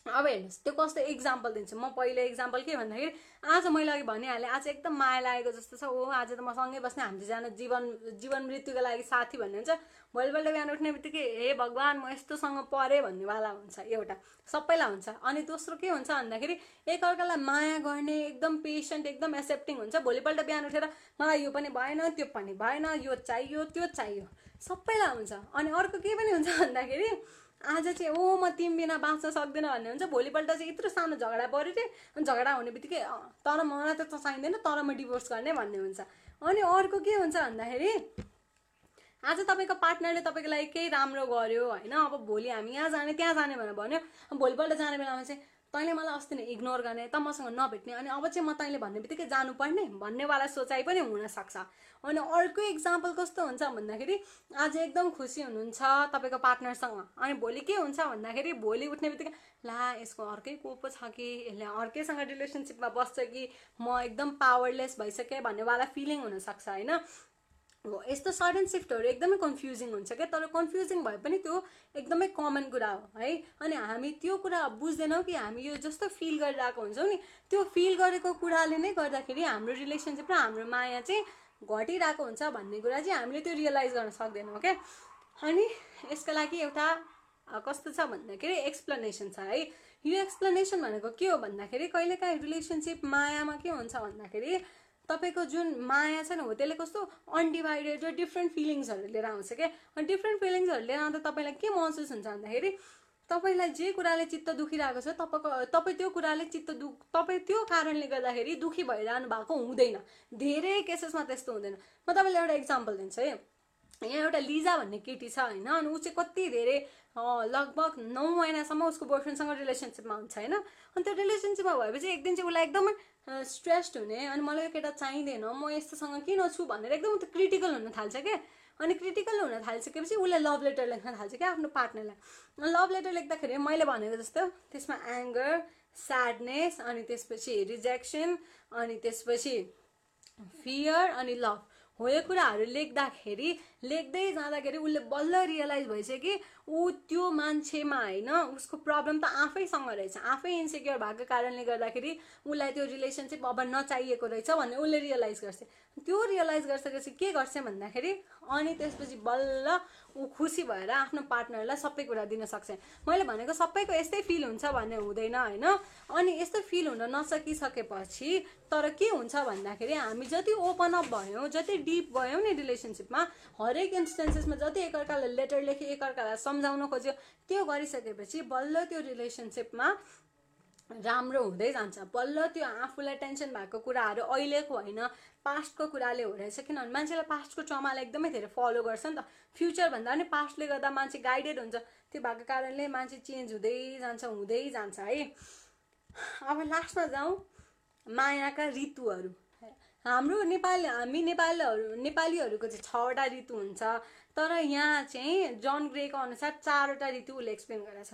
अब हेर्नुहोस् त्यो कस्तो इक्जाम्पल दिन्छु म पहिलो इक्जाम्पल के भन्दाखेरि आज मैले अघि भनिहालेँ आज एकदम माया लागेको जस्तो छ हो आज त म सँगै बस्ने हामी जान जीवन जीवन मृत्युको लागि साथी भन्ने हुन्छ भोलिपल्ट बिहान उठ्ने बित्तिकै हे भगवान् म यस्तोसँग परेँ भन्नेवाला हुन्छ एउटा सबैलाई हुन्छ अनि दोस्रो के हुन्छ भन्दाखेरि एकअर्कालाई माया गर्ने एकदम पेसेन्ट एकदम एक्सेप्टिङ हुन्छ भोलिपल्ट बिहान उठेर मलाई यो पनि भएन त्यो पनि भएन यो चाहियो त्यो चाहियो सबैलाई हुन्छ अनि अर्को के पनि हुन्छ भन्दाखेरि आज चाहिँ ओ म तिमी बिना बाँच्न सक्दिनँ भन्ने हुन्छ भोलिपल्ट चाहिँ यत्रो सानो झगडा पऱ्यो रे झगडा हुने बित्तिकै तर मलाई त चाहिँदैन तर म डिभोर्स गर्ने भन्ने हुन्छ अनि अर्को के हुन्छ भन्दाखेरि आज तपाईँको पार्टनरले तपाईँको लागि केही राम्रो गर्यो होइन अब भोलि हामी यहाँ जाने त्यहाँ जाने भनेर भन्यो भोलिपल्ट जाने बेलामा चाहिँ तैँले मलाई अस्ति नै इग्नोर गर्ने त मसँग नभेट्ने अनि अब चाहिँ म तैँले भन्ने बित्तिकै जानुपर्ने भन्नेवाला सोचाइ पनि हुनसक्छ अनि अर्को इक्जाम्पल कस्तो हुन्छ भन्दाखेरि आज एकदम खुसी हुनुहुन्छ तपाईँको पार्टनरसँग अनि भोलि के हुन्छ भन्दाखेरि भोलि उठ्ने बित्तिकै ला यसको अर्कै को छ कि यसले अर्कैसँग रिलेसनसिपमा बस्छ कि म एकदम पावरलेस भइसकेँ भन्नेवाला फिलिङ हुनसक्छ होइन हो यस्तो सडन सिफ्टहरू एकदमै कन्फ्युजिङ हुन्छ क्या तर कन्फ्युजिङ भए पनि त्यो एकदमै कमन कुरा हो है अनि हामी त्यो कुरा बुझ्दैनौँ कि हामी यो जस्तो फिल गरिरहेको हुन्छौँ नि त्यो फिल गरेको कुराले नै गर्दाखेरि हाम्रो रिलेसनसिप र हाम्रो माया चाहिँ घटिरहेको हुन्छ भन्ने कुरा चाहिँ हामीले त्यो रियलाइज गर्न सक्दैनौँ क्या अनि यसको लागि एउटा कस्तो छ भन्दाखेरि एक्सप्लेनेसन छ है यो एक्सप्लेनेसन भनेको के हो भन्दाखेरि कहिलेकाहीँ रिलेसनसिप मायामा के हुन्छ भन्दाखेरि तपाईँको जुन माया छ नि हो त्यसले कस्तो अनडिभाइडेड र डिफ्रेन्ट फिलिङ्सहरू लिएर आउँछ क्या अनि डिफ्रेन्ट फिलिङ्सहरू लिएर आउँदा तपाईँलाई के महसुस हुन्छ भन्दाखेरि तपाईँलाई जे कुराले चित्त दुखिरहेको छ तपाईँको तपाईँ त्यो कुराले चित्त दुख तपाईँ त्यो कारणले गर्दाखेरि दुखी भइरहनु भएको हुँदैन धेरै केसेसमा त्यस्तो हुँदैन म तपाईँलाई एउटा इक्जाम्पल दिन्छु है यहाँ एउटा लिजा भन्ने केटी छ होइन अनि ऊ चाहिँ कति धेरै लगभग नौ महिनासम्म उसको बोयफ्रेन्डसँग रिलेसनसिपमा हुन्छ होइन अनि त्यो रिलेसनसिपमा भएपछि एक दिन चाहिँ उसलाई एकदमै स्ट्रेस्ड हुने अनि मलाई यो केटा चाहिँदैन म यस्तोसँग किन छु भनेर एकदम त क्रिटिकल हुन थाल्छ क्या अनि क्रिटिकल हुन थालिसकेपछि उसले लभ लेटर लेख्न थाल्छ क्या आफ्नो पार्टनरलाई लभ लेटर लेख्दाखेरि मैले भनेको जस्तो त्यसमा एङ्गर स्याडनेस अनि त्यसपछि रिजेक्सन अनि त्यसपछि फियर अनि लभ हो यो कुराहरू लेख्दाखेरि लेख्दै जाँदाखेरि उसले बल्ल रियलाइज भइसक्यो कि ऊ त्यो मान्छेमा होइन उसको प्रब्लम त आफैसँग रहेछ आफै इन्सेक्योर भएको कारणले गर्दाखेरि उसलाई त्यो रिलेसनसिप अब नचाहिएको रहेछ भन्ने उसले रियलाइज गर्छ त्यो रियलाइज गरिसकेपछि के गर्छ भन्दाखेरि अनि त्यसपछि बल्ल ऊ खुसी भएर आफ्नो पार्टनरलाई सबै कुरा दिन सक्छ मैले भनेको सबैको यस्तै फिल हुन्छ भन्ने हुँदैन होइन अनि यस्तो फिल हुन नसकिसकेपछि तर के हुन्छ भन्दाखेरि हामी जति ओपन अप भयौँ जति डिप गयौँ नि रिलेसनसिपमा हरेक इन्स्टेन्सेसमा जति एकअर्कालाई लेटर लेखे एकअर्कालाई सम्झाउन खोज्यो त्यो गरिसकेपछि बल्ल त्यो रिलेसनसिपमा राम्रो हुँदै जान्छ बल्ल त्यो आफूलाई टेन्सन भएको कुराहरू अहिलेको होइन पास्टको कुराले हो रहेछ किनभने मान्छेलाई पास्टको ट्रमालाई एकदमै धेरै फलो गर्छ नि त फ्युचरभन्दा पनि पास्टले गर्दा मान्छे गाइडेड हुन्छ त्यो भएको कारणले मान्छे चेन्ज हुँदै जान्छ हुँदै जान्छ है अब लास्टमा जाउँ मायाका ऋतुहरू हाम्रो नेपाल हामी नेपालहरू नेपालीहरूको चाहिँ छवटा ऋतु हुन्छ तर यहाँ चाहिँ जन ग्रेको अनुसार चारवटा ऋतु उसले एक्सप्लेन गरेको छ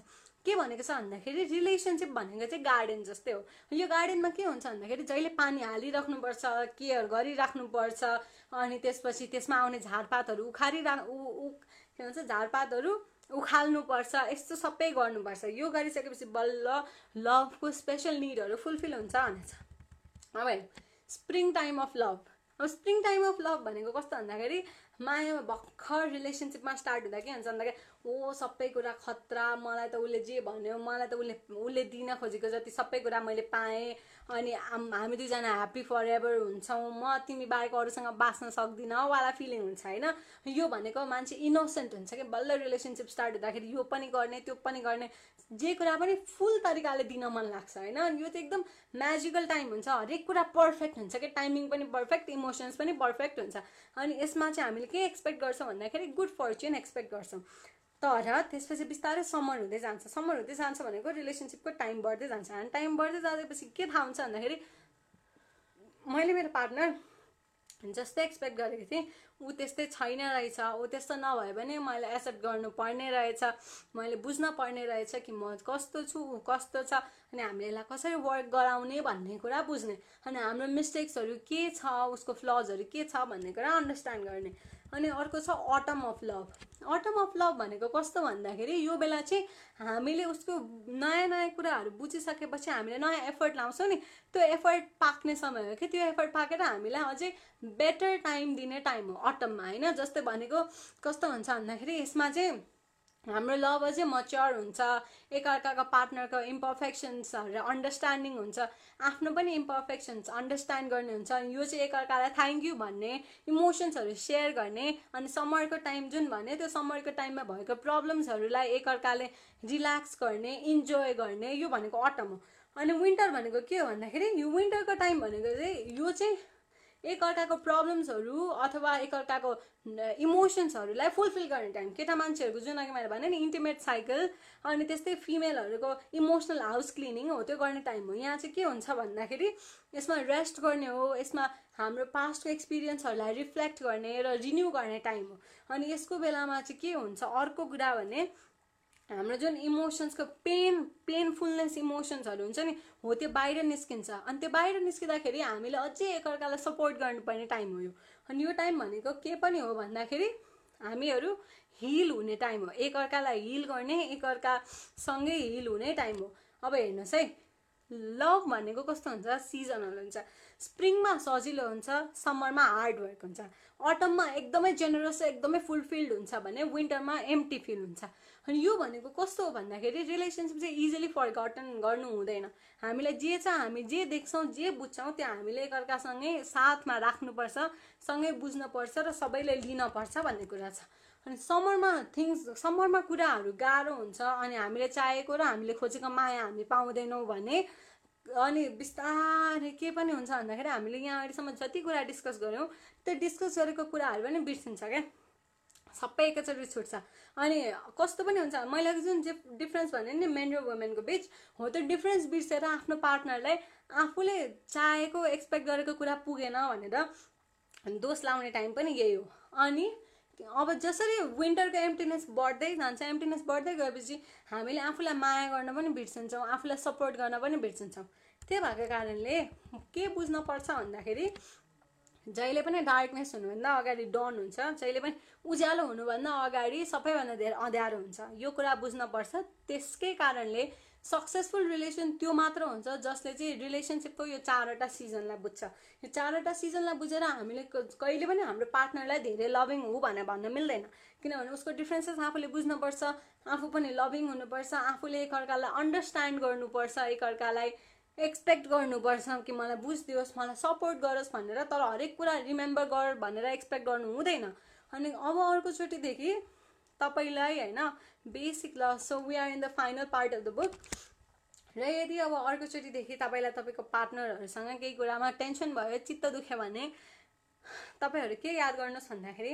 के भनेको छ भन्दाखेरि रिलेसनसिप भनेको चाहिँ गार्डन जस्तै हो यो गार्डनमा के हुन्छ भन्दाखेरि जहिले पानी हालिराख्नुपर्छ केयर गरिराख्नुपर्छ अनि त्यसपछि त्यसमा आउने झारपातहरू उखारिरा उ के भन्छ झारपातहरू उखाल्नुपर्छ यस्तो सबै गर्नुपर्छ यो गरिसकेपछि बल्ल लभको स्पेसल निडहरू फुलफिल हुन्छ भनेछ अब स्प्रिङ टाइम अफ लभ अब स्प्रिङ टाइम अफ लभ भनेको कस्तो भन्दाखेरि माया भर्खर रिलेसनसिपमा स्टार्ट हुँदा के हुन्छ भन्दाखेरि ओ सबै कुरा खतरा मलाई त उसले जे भन्यो मलाई त उसले उसले दिन खोजेको जति सबै कुरा मैले पाएँ अनि हामी दुईजना ह्याप्पी फर एभर हुन्छौँ म तिमी बाहेक अरूसँग बाँच्न सक्दिनँ वाला फिलिङ हुन्छ होइन यो भनेको मान्छे इनोसेन्ट हुन्छ कि बल्ल रिलेसनसिप स्टार्ट हुँदाखेरि यो पनि गर्ने त्यो पनि गर्ने जे कुरा पनि फुल तरिकाले दिन मन लाग्छ होइन यो चाहिँ एकदम म्याजिकल टाइम हुन्छ हरेक कुरा पर्फेक्ट हुन्छ कि टाइमिङ पनि पर्फेक्ट इमोसन्स पनि पर्फेक्ट हुन्छ अनि यसमा चाहिँ हामीले के एक्सपेक्ट गर्छौँ भन्दाखेरि गुड फर्चुन एक्सपेक्ट गर्छौँ तर त्यसपछि बिस्तारै समर हुँदै जान्छ समर हुँदै जान्छ भनेको रिलेसनसिपको टाइम बढ्दै जान्छ अनि टाइम बढ्दै जाँदैपछि के थाहा हुन्छ भन्दाखेरि मैले मेरो पार्टनर जस्तै एक्सपेक्ट गरेको थिएँ ऊ त्यस्तै छैन रहेछ ऊ त्यस्तो नभए पनि मैले एक्सेप्ट गर्नुपर्ने रहेछ मैले बुझ्न पर्ने रहेछ कि म कस्तो छु ऊ कस्तो छ अनि हामीले यसलाई कसरी वर्क गराउने भन्ने कुरा बुझ्ने अनि हाम्रो मिस्टेक्सहरू के छ उसको फ्लजहरू के छ भन्ने कुरा अन्डरस्ट्यान्ड गर्ने अनि अर्को छ autumn of love autumn of love भनेको कस्तो भन्दाखेरि यो बेला चाहिँ हामीले उसको नयाँ नयाँ कुराहरू बुझिसकेपछि हामीले नयाँ एफर्ट लाउँछौँ नि त्यो एफर्ट पाक्ने समय हो कि त्यो एफर्ट पाकेर हामीलाई अझै बेटर टाइम दिने टाइम हो अटममा होइन जस्तै भनेको कस्तो हुन्छ भन्दाखेरि यसमा चाहिँ हाम्रो लभ चाहिँ मच्योर हुन्छ एकअर्काको पार्टनरको र अन्डरस्ट्यान्डिङ हुन्छ आफ्नो पनि इम्पर्फेक्सन्स अन्डरस्ट्यान्ड गर्ने हुन्छ अनि यो चाहिँ एकअर्कालाई थ्याङ्क यू भन्ने इमोसन्सहरू सेयर गर्ने अनि समरको टाइम जुन भने त्यो समरको टाइममा भएको प्रब्लम्सहरूलाई एकअर्काले रिल्याक्स गर्ने इन्जोय गर्ने यो भनेको अटम हो अनि विन्टर भनेको के हो भन्दाखेरि यो विन्टरको टाइम भनेको चाहिँ यो चाहिँ एकअर्काको प्रब्लम्सहरू अथवा एकअर्काको इमोसन्सहरूलाई फुलफिल गर्ने टाइम केटा मान्छेहरूको जुन अघि मैले भने नि इन्टिमेट साइकल अनि त्यस्तै फिमेलहरूको इमोसनल हाउस क्लिनिङ हो त्यो गर्ने टाइम हो यहाँ चाहिँ के हुन्छ भन्दाखेरि यसमा रेस्ट गर्ने हो यसमा हाम्रो पास्टको एक्सपिरियन्सहरूलाई रिफ्लेक्ट गर्ने र रिन्यू गर्ने टाइम हो अनि यसको बेलामा चाहिँ के हुन्छ अर्को कुरा भने हाम्रो जुन इमोसन्सको पेन पेनफुलनेस इमोसन्सहरू हुन्छ नि हो त्यो बाहिर निस्किन्छ अनि त्यो बाहिर निस्किँदाखेरि हामीले अझै एकअर्कालाई सपोर्ट गर्नुपर्ने टाइम हो यो अनि यो टाइम भनेको के पनि हो भन्दाखेरि हामीहरू हिल हुने टाइम हो एकअर्कालाई हिल गर्ने एकअर्कासँगै हिल हुने टाइम हो अब हेर्नुहोस् है लभ भनेको कस्तो हुन्छ सिजनल हुन्छ स्प्रिङमा सजिलो हुन्छ समरमा हार्ड हार्डवर्क हुन्छ अटममा एकदमै जेनरस एकदमै फुलफिल्ड हुन्छ भने विन्टरमा एम्टी फिल हुन्छ अनि यो भनेको कस्तो हो भन्दाखेरि रिलेसनसिप चाहिँ इजिली फर्गटन गर्नु हुँदैन हामीलाई जे छ हामी जे देख्छौँ जे बुझ्छौँ त्यो हामीले एकअर्कासँगै साथमा राख्नुपर्छ सँगै बुझ्नुपर्छ र सबैले लिनपर्छ भन्ने कुरा छ अनि समरमा थिङ्स समरमा कुराहरू गाह्रो हुन्छ अनि हामीले चाहेको र हामीले खोजेको माया हामी पाउँदैनौँ भने अनि बिस्तारै के पनि हुन्छ भन्दाखेरि हामीले यहाँ अहिलेसम्म जति कुरा डिस्कस गऱ्यौँ त्यो डिस्कस गरेको कुराहरू पनि बिर्सिन्छ क्या सबै एकैचोटि छुट्छ अनि कस्तो पनि हुन्छ मैले जुन जे डिफ्रेन्स भने नि मेन र वुमेनको बिच हो त्यो डिफ्रेन्स बिर्सेर आफ्नो पार्टनरलाई आफूले चाहेको एक्सपेक्ट गरेको कुरा पुगेन भनेर दोष लाउने टाइम पनि यही हो अनि अब जसरी विन्टरको एम्प्टिनेस बढ्दै जान्छ एम्प्टिनेस बढ्दै गएपछि हामीले आफूलाई माया गर्न पनि बिर्सिन्छौँ आफूलाई सपोर्ट गर्न पनि बिर्सिन्छौँ त्यही भएको कारणले के बुझ्नुपर्छ भन्दाखेरि जहिले पनि डार्कनेस हुनुभन्दा अगाडि डन हुन्छ जहिले पनि उज्यालो हुनुभन्दा अगाडि सबैभन्दा धेरै अँध्यारो हुन्छ यो कुरा बुझ्नुपर्छ त्यसकै कारणले सक्सेसफुल रिलेसन त्यो मात्र हुन्छ जसले चाहिँ रिलेसनसिपको यो चारवटा सिजनलाई बुझ्छ यो चारवटा सिजनलाई बुझेर हामीले कहिले पनि हाम्रो पार्टनरलाई धेरै लभिङ हो भनेर भन्न मिल्दैन किनभने उसको डिफ्रेन्सेस आफूले बुझ्नुपर्छ आफू पनि लभिङ हुनुपर्छ आफूले एकअर्कालाई अन्डरस्ट्यान्ड गर्नुपर्छ एकअर्कालाई एक्सपेक्ट गर्नुपर्छ कि मलाई बुझिदियोस् मलाई सपोर्ट गरोस् भनेर तर हरेक कुरा रिमेम्बर गर भनेर एक्सपेक्ट गर्नु हुँदैन अनि अब अर्कोचोटिदेखि तपाईँलाई होइन बेसिक ल so we are in the final part of the book र यदि अब अर्कोचोटिदेखि तपाईँलाई तपाईँको पार्टनरहरूसँग केही कुरामा टेन्सन भयो चित्त दुख्यो भने तपाईँहरू के याद गर्नुहोस् भन्दाखेरि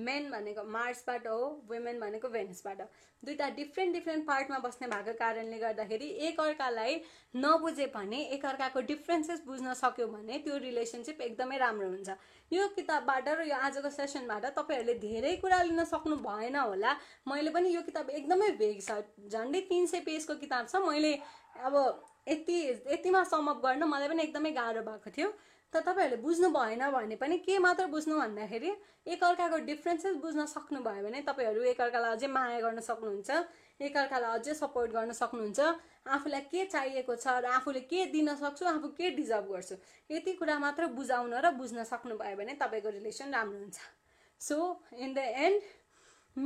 मेन भनेको मार्सबाट हो वुमेन भनेको भेनसबाट दुईवटा डिफ्रेन्ट डिफ्रेन्ट पार्टमा बस्ने भएको कारणले गर्दाखेरि एकअर्कालाई नबुझे भने एकअर्काको डिफ्रेन्सेस बुझ्न सक्यो भने त्यो रिलेसनसिप एकदमै राम्रो हुन्छ यो किताबबाट र यो आजको सेसनबाट तपाईँहरूले धेरै कुरा लिन सक्नु भएन होला मैले पनि यो किताब एकदमै भेग छ झन्डै तिन सय पेजको किताब छ मैले अब यति यतिमा समअप गर्न मलाई पनि एकदमै गाह्रो भएको थियो त तपाईँहरूले बुझ्नु भएन भने पनि के मात्र बुझ्नु भन्दाखेरि एकअर्काको डिफ्रेन्सेस बुझ्न सक्नुभयो भने तपाईँहरू एकअर्कालाई अझै माया गर्न सक्नुहुन्छ एकअर्कालाई अझै सपोर्ट गर्न सक्नुहुन्छ आफूलाई के चाहिएको छ र आफूले के दिन सक्छु आफू के डिजर्भ गर्छु यति कुरा मात्र बुझाउन र बुझ्न सक्नुभयो भने तपाईँको रिलेसन राम्रो हुन्छ so in the end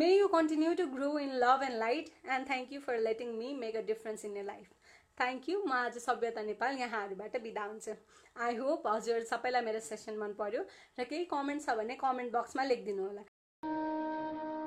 may you continue to grow in love and light and thank you for letting me make a difference in your life thank you म आज सभ्यता नेपाल यहाँहरूबाट बिदा हुन्छु आई होप हजुर सबैलाई मेरो सेसन मन पर्यो र केही कमेन्ट छ भने कमेन्ट बक्समा लेखिदिनु होला